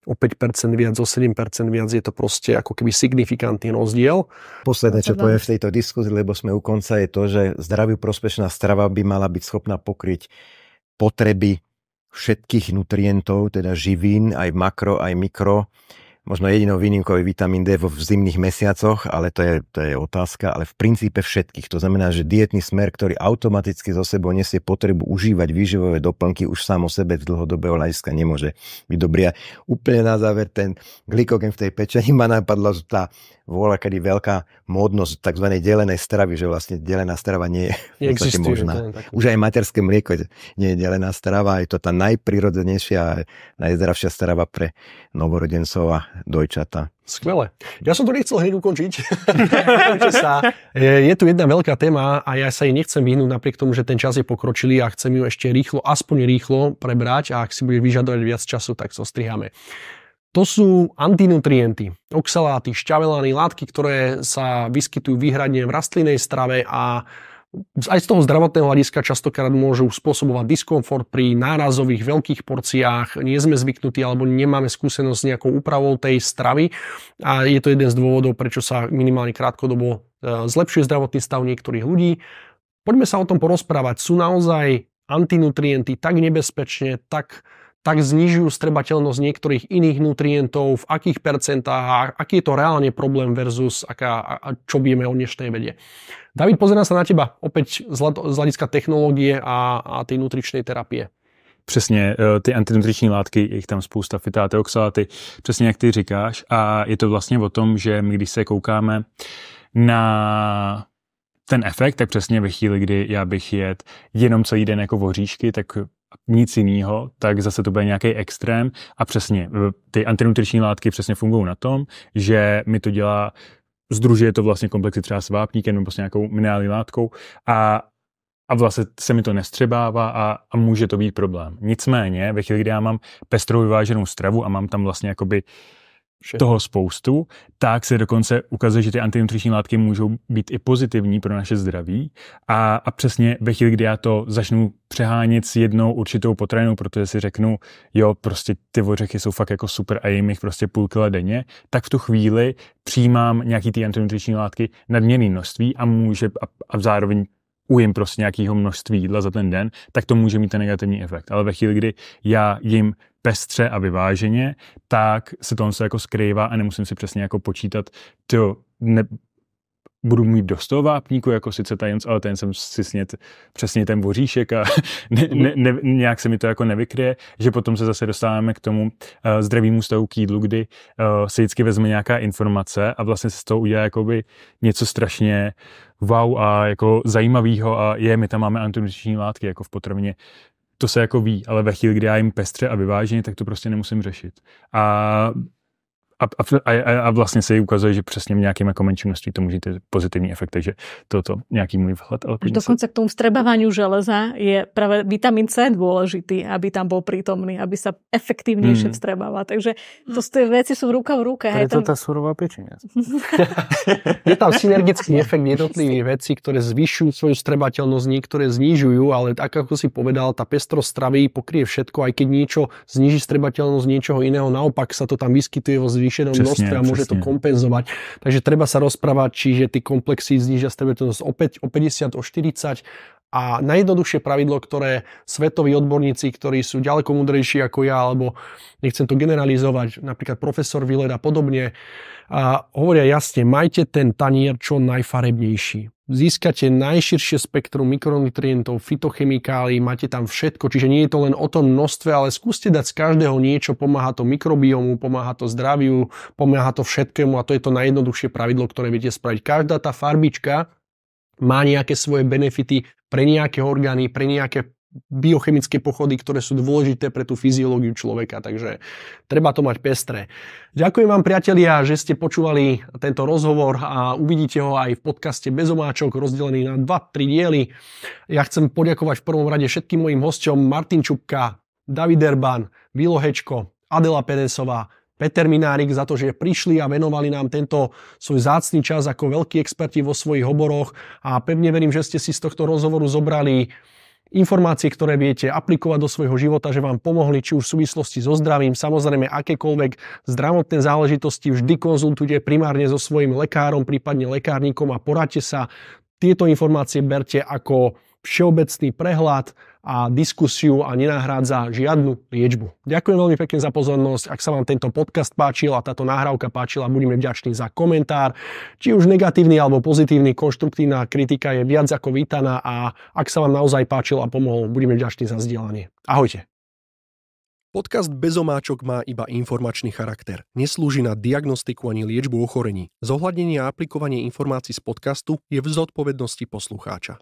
o 5% viac, o 7% viac, je to proste ako keby signifikantný rozdiel. Posledné, čo poviem v tejto diskusii, lebo sme u konca, je to, že zdraviu prospešná strava by mala byť schopná pokryť potreby všetkých nutrientov, teda živín, aj makro, aj mikro, Možno jedinou výnimkou je vitamín D vo zimných mesiacoch, ale to je, to je otázka, ale v princípe všetkých. To znamená, že dietný smer, ktorý automaticky zo sebou nesie potrebu užívať výživové doplnky, už samo sebe z dlhodobého hľadiska nemôže byť dobrý. A úplne na záver ten glykogen v tej pečení ma napadla že tá vôľa, kedy veľká módnosť tzv. delenej stravy, že vlastne delená strava nie je Existuje, možná. Je už aj materské mlieko nie je delená strava, je to tá najprirodzenejšia a najzdravšia strava pre novorodencov a dojčata. Skvelé. Ja som to nechcel hneď ukončiť. je tu jedna veľká téma a ja sa jej nechcem vyhnúť napriek tomu, že ten čas je pokročilý a chcem ju ešte rýchlo, aspoň rýchlo prebrať a ak si bude vyžadovať viac času, tak to strihame. To sú antinutrienty, oxaláty, šťavelány, látky, ktoré sa vyskytujú výhradne v rastlinnej strave a aj z toho zdravotného hľadiska častokrát môžu spôsobovať diskomfort pri nárazových veľkých porciách, nie sme zvyknutí alebo nemáme skúsenosť s nejakou úpravou tej stravy a je to jeden z dôvodov, prečo sa minimálne krátkodobo e, zlepšuje zdravotný stav niektorých ľudí. Poďme sa o tom porozprávať. Sú naozaj antinutrienty tak nebezpečne, tak tak znižujú strebateľnosť niektorých iných nutrientov, v akých percentách, aký je to reálne problém versus aká, a, a čo vieme o dnešnej vede. David, pozerám sa na teba opäť z, hľadiska hlediska technologie a, a tej nutričnej terapie. Přesně, eh, ty antinutriční látky, je jich tam spousta, fitáty, oxaláty, přesně jak ty říkáš. A je to vlastně o tom, že my když se koukáme na ten efekt, tak přesně ve chvíli, kdy já bych jet jenom celý den jako voříšky, tak nic jiného, tak zase to bude nějaký extrém. A přesně, ty antinutriční látky přesně fungují na tom, že mi to dělá, združuje to vlastně komplexy třeba s vápníkem nebo s nějakou minerální látkou a, a vlastně se mi to nestřebává a, a může to být problém. Nicméně, ve chvíli, kdy já mám pestrou vyváženou stravu a mám tam vlastně jakoby uh, Vše. toho spoustu, tak se dokonce ukazuje, že ty antinutriční látky můžou být i pozitivní pro naše zdraví. A, a přesně ve chvíli, kdy já to začnu přehánět s jednou určitou potravinou, protože si řeknu, jo, prostě ty ořechy jsou fakt jako super a jim jich prostě půl kila denně, tak v tu chvíli přijímám nějaký ty antinutriční látky nadměrné množství a může a, a zároveň ujím prostě nějakého množství jídla za ten den, tak to může mít ten negativní efekt. Ale ve chvíli, kdy já jim pestře a vyváženě, tak se to se jako skrývá a nemusím si přesně jako počítat, to ne, budu mít dost toho vápníku, jako sice ta ale ten jsem si snět přesně ten voříšek a ne, mhm. ne, ne, nějak se mi to jako nevykryje, že potom se zase dostáváme k tomu uh, zdravému stavu k jídlu, kdy uh, se vždycky vezme nějaká informace a vlastně se z toho udělá jakoby něco strašně wow a jako zajímavého a je, my tam máme antinutriční látky jako v potravině, to se jako ví, ale ve chvíli, kdy já jim pestře a vyváženě, tak to prostě nemusím řešit. A a, a, a vlastně se ukazuje, že přesně v nějakém jako menšinností to může mít pozitivní efekt, takže to, to nějaký můj vhled. Až dokonce k tomu vstrebávaniu železa je právě vitamin C důležitý, aby tam byl prítomný, aby se efektivnější mm. vstrebával. Takže to ty věci jsou ruka v ruke. To je to ta surová pečenia. je tam synergický efekt jednotlivých věcí, které zvyšují svoju strebateľnosť, některé znižují, ale tak jako si povedal, ta pestro stravy pokryje všetko, aj keď niečo zniží strebateľnosť něčeho jiného naopak sa to tam vyskytuje vo zvýšenom množstve a môže to kompenzovať. Takže treba sa rozprávať, čiže ty komplexy znižia strebeteľnosť o, 5, o 50, o 40 a najjednoduchšie pravidlo, ktoré svetoví odborníci, ktorí sú ďaleko múdrejší ako ja, alebo nechcem to generalizovať, napríklad profesor Willer a podobne, a hovoria jasne, majte ten tanier čo najfarebnejší. Získate najširšie spektrum mikronutrientov, fitochemikálií, máte tam všetko, čiže nie je to len o tom množstve, ale skúste dať z každého niečo, pomáha to mikrobiomu, pomáha to zdraviu, pomáha to všetkému a to je to najjednoduchšie pravidlo, ktoré viete spraviť. Každá tá farbička má nejaké svoje benefity pre nejaké orgány, pre nejaké biochemické pochody, ktoré sú dôležité pre tú fyziológiu človeka, takže treba to mať pestré. Ďakujem vám priatelia, že ste počúvali tento rozhovor a uvidíte ho aj v podcaste Bezomáčok, rozdelený na 2-3 diely. Ja chcem poďakovať v prvom rade všetkým mojim hosťom Martin Čupka, David Erban, Vilo Hečko, Adela Penesová, Peter Minárik za to, že prišli a venovali nám tento svoj zácný čas ako veľkí experti vo svojich oboroch a pevne verím, že ste si z tohto rozhovoru zobrali informácie, ktoré viete aplikovať do svojho života, že vám pomohli či už v súvislosti so zdravím, samozrejme akékoľvek zdravotné záležitosti vždy konzultujte primárne so svojím lekárom, prípadne lekárnikom a poradte sa. Tieto informácie berte ako všeobecný prehľad a diskusiu a nenahrádza žiadnu liečbu. Ďakujem veľmi pekne za pozornosť. Ak sa vám tento podcast páčil a táto nahrávka páčila, budeme vďační za komentár. Či už negatívny alebo pozitívny, konštruktívna kritika je viac ako vítaná a ak sa vám naozaj páčil a pomohol, budeme vďační za vzdielanie. Ahojte. Podcast bez omáčok má iba informačný charakter. Neslúži na diagnostiku ani liečbu ochorení. Zohľadnenie a aplikovanie informácií z podcastu je v zodpovednosti poslucháča.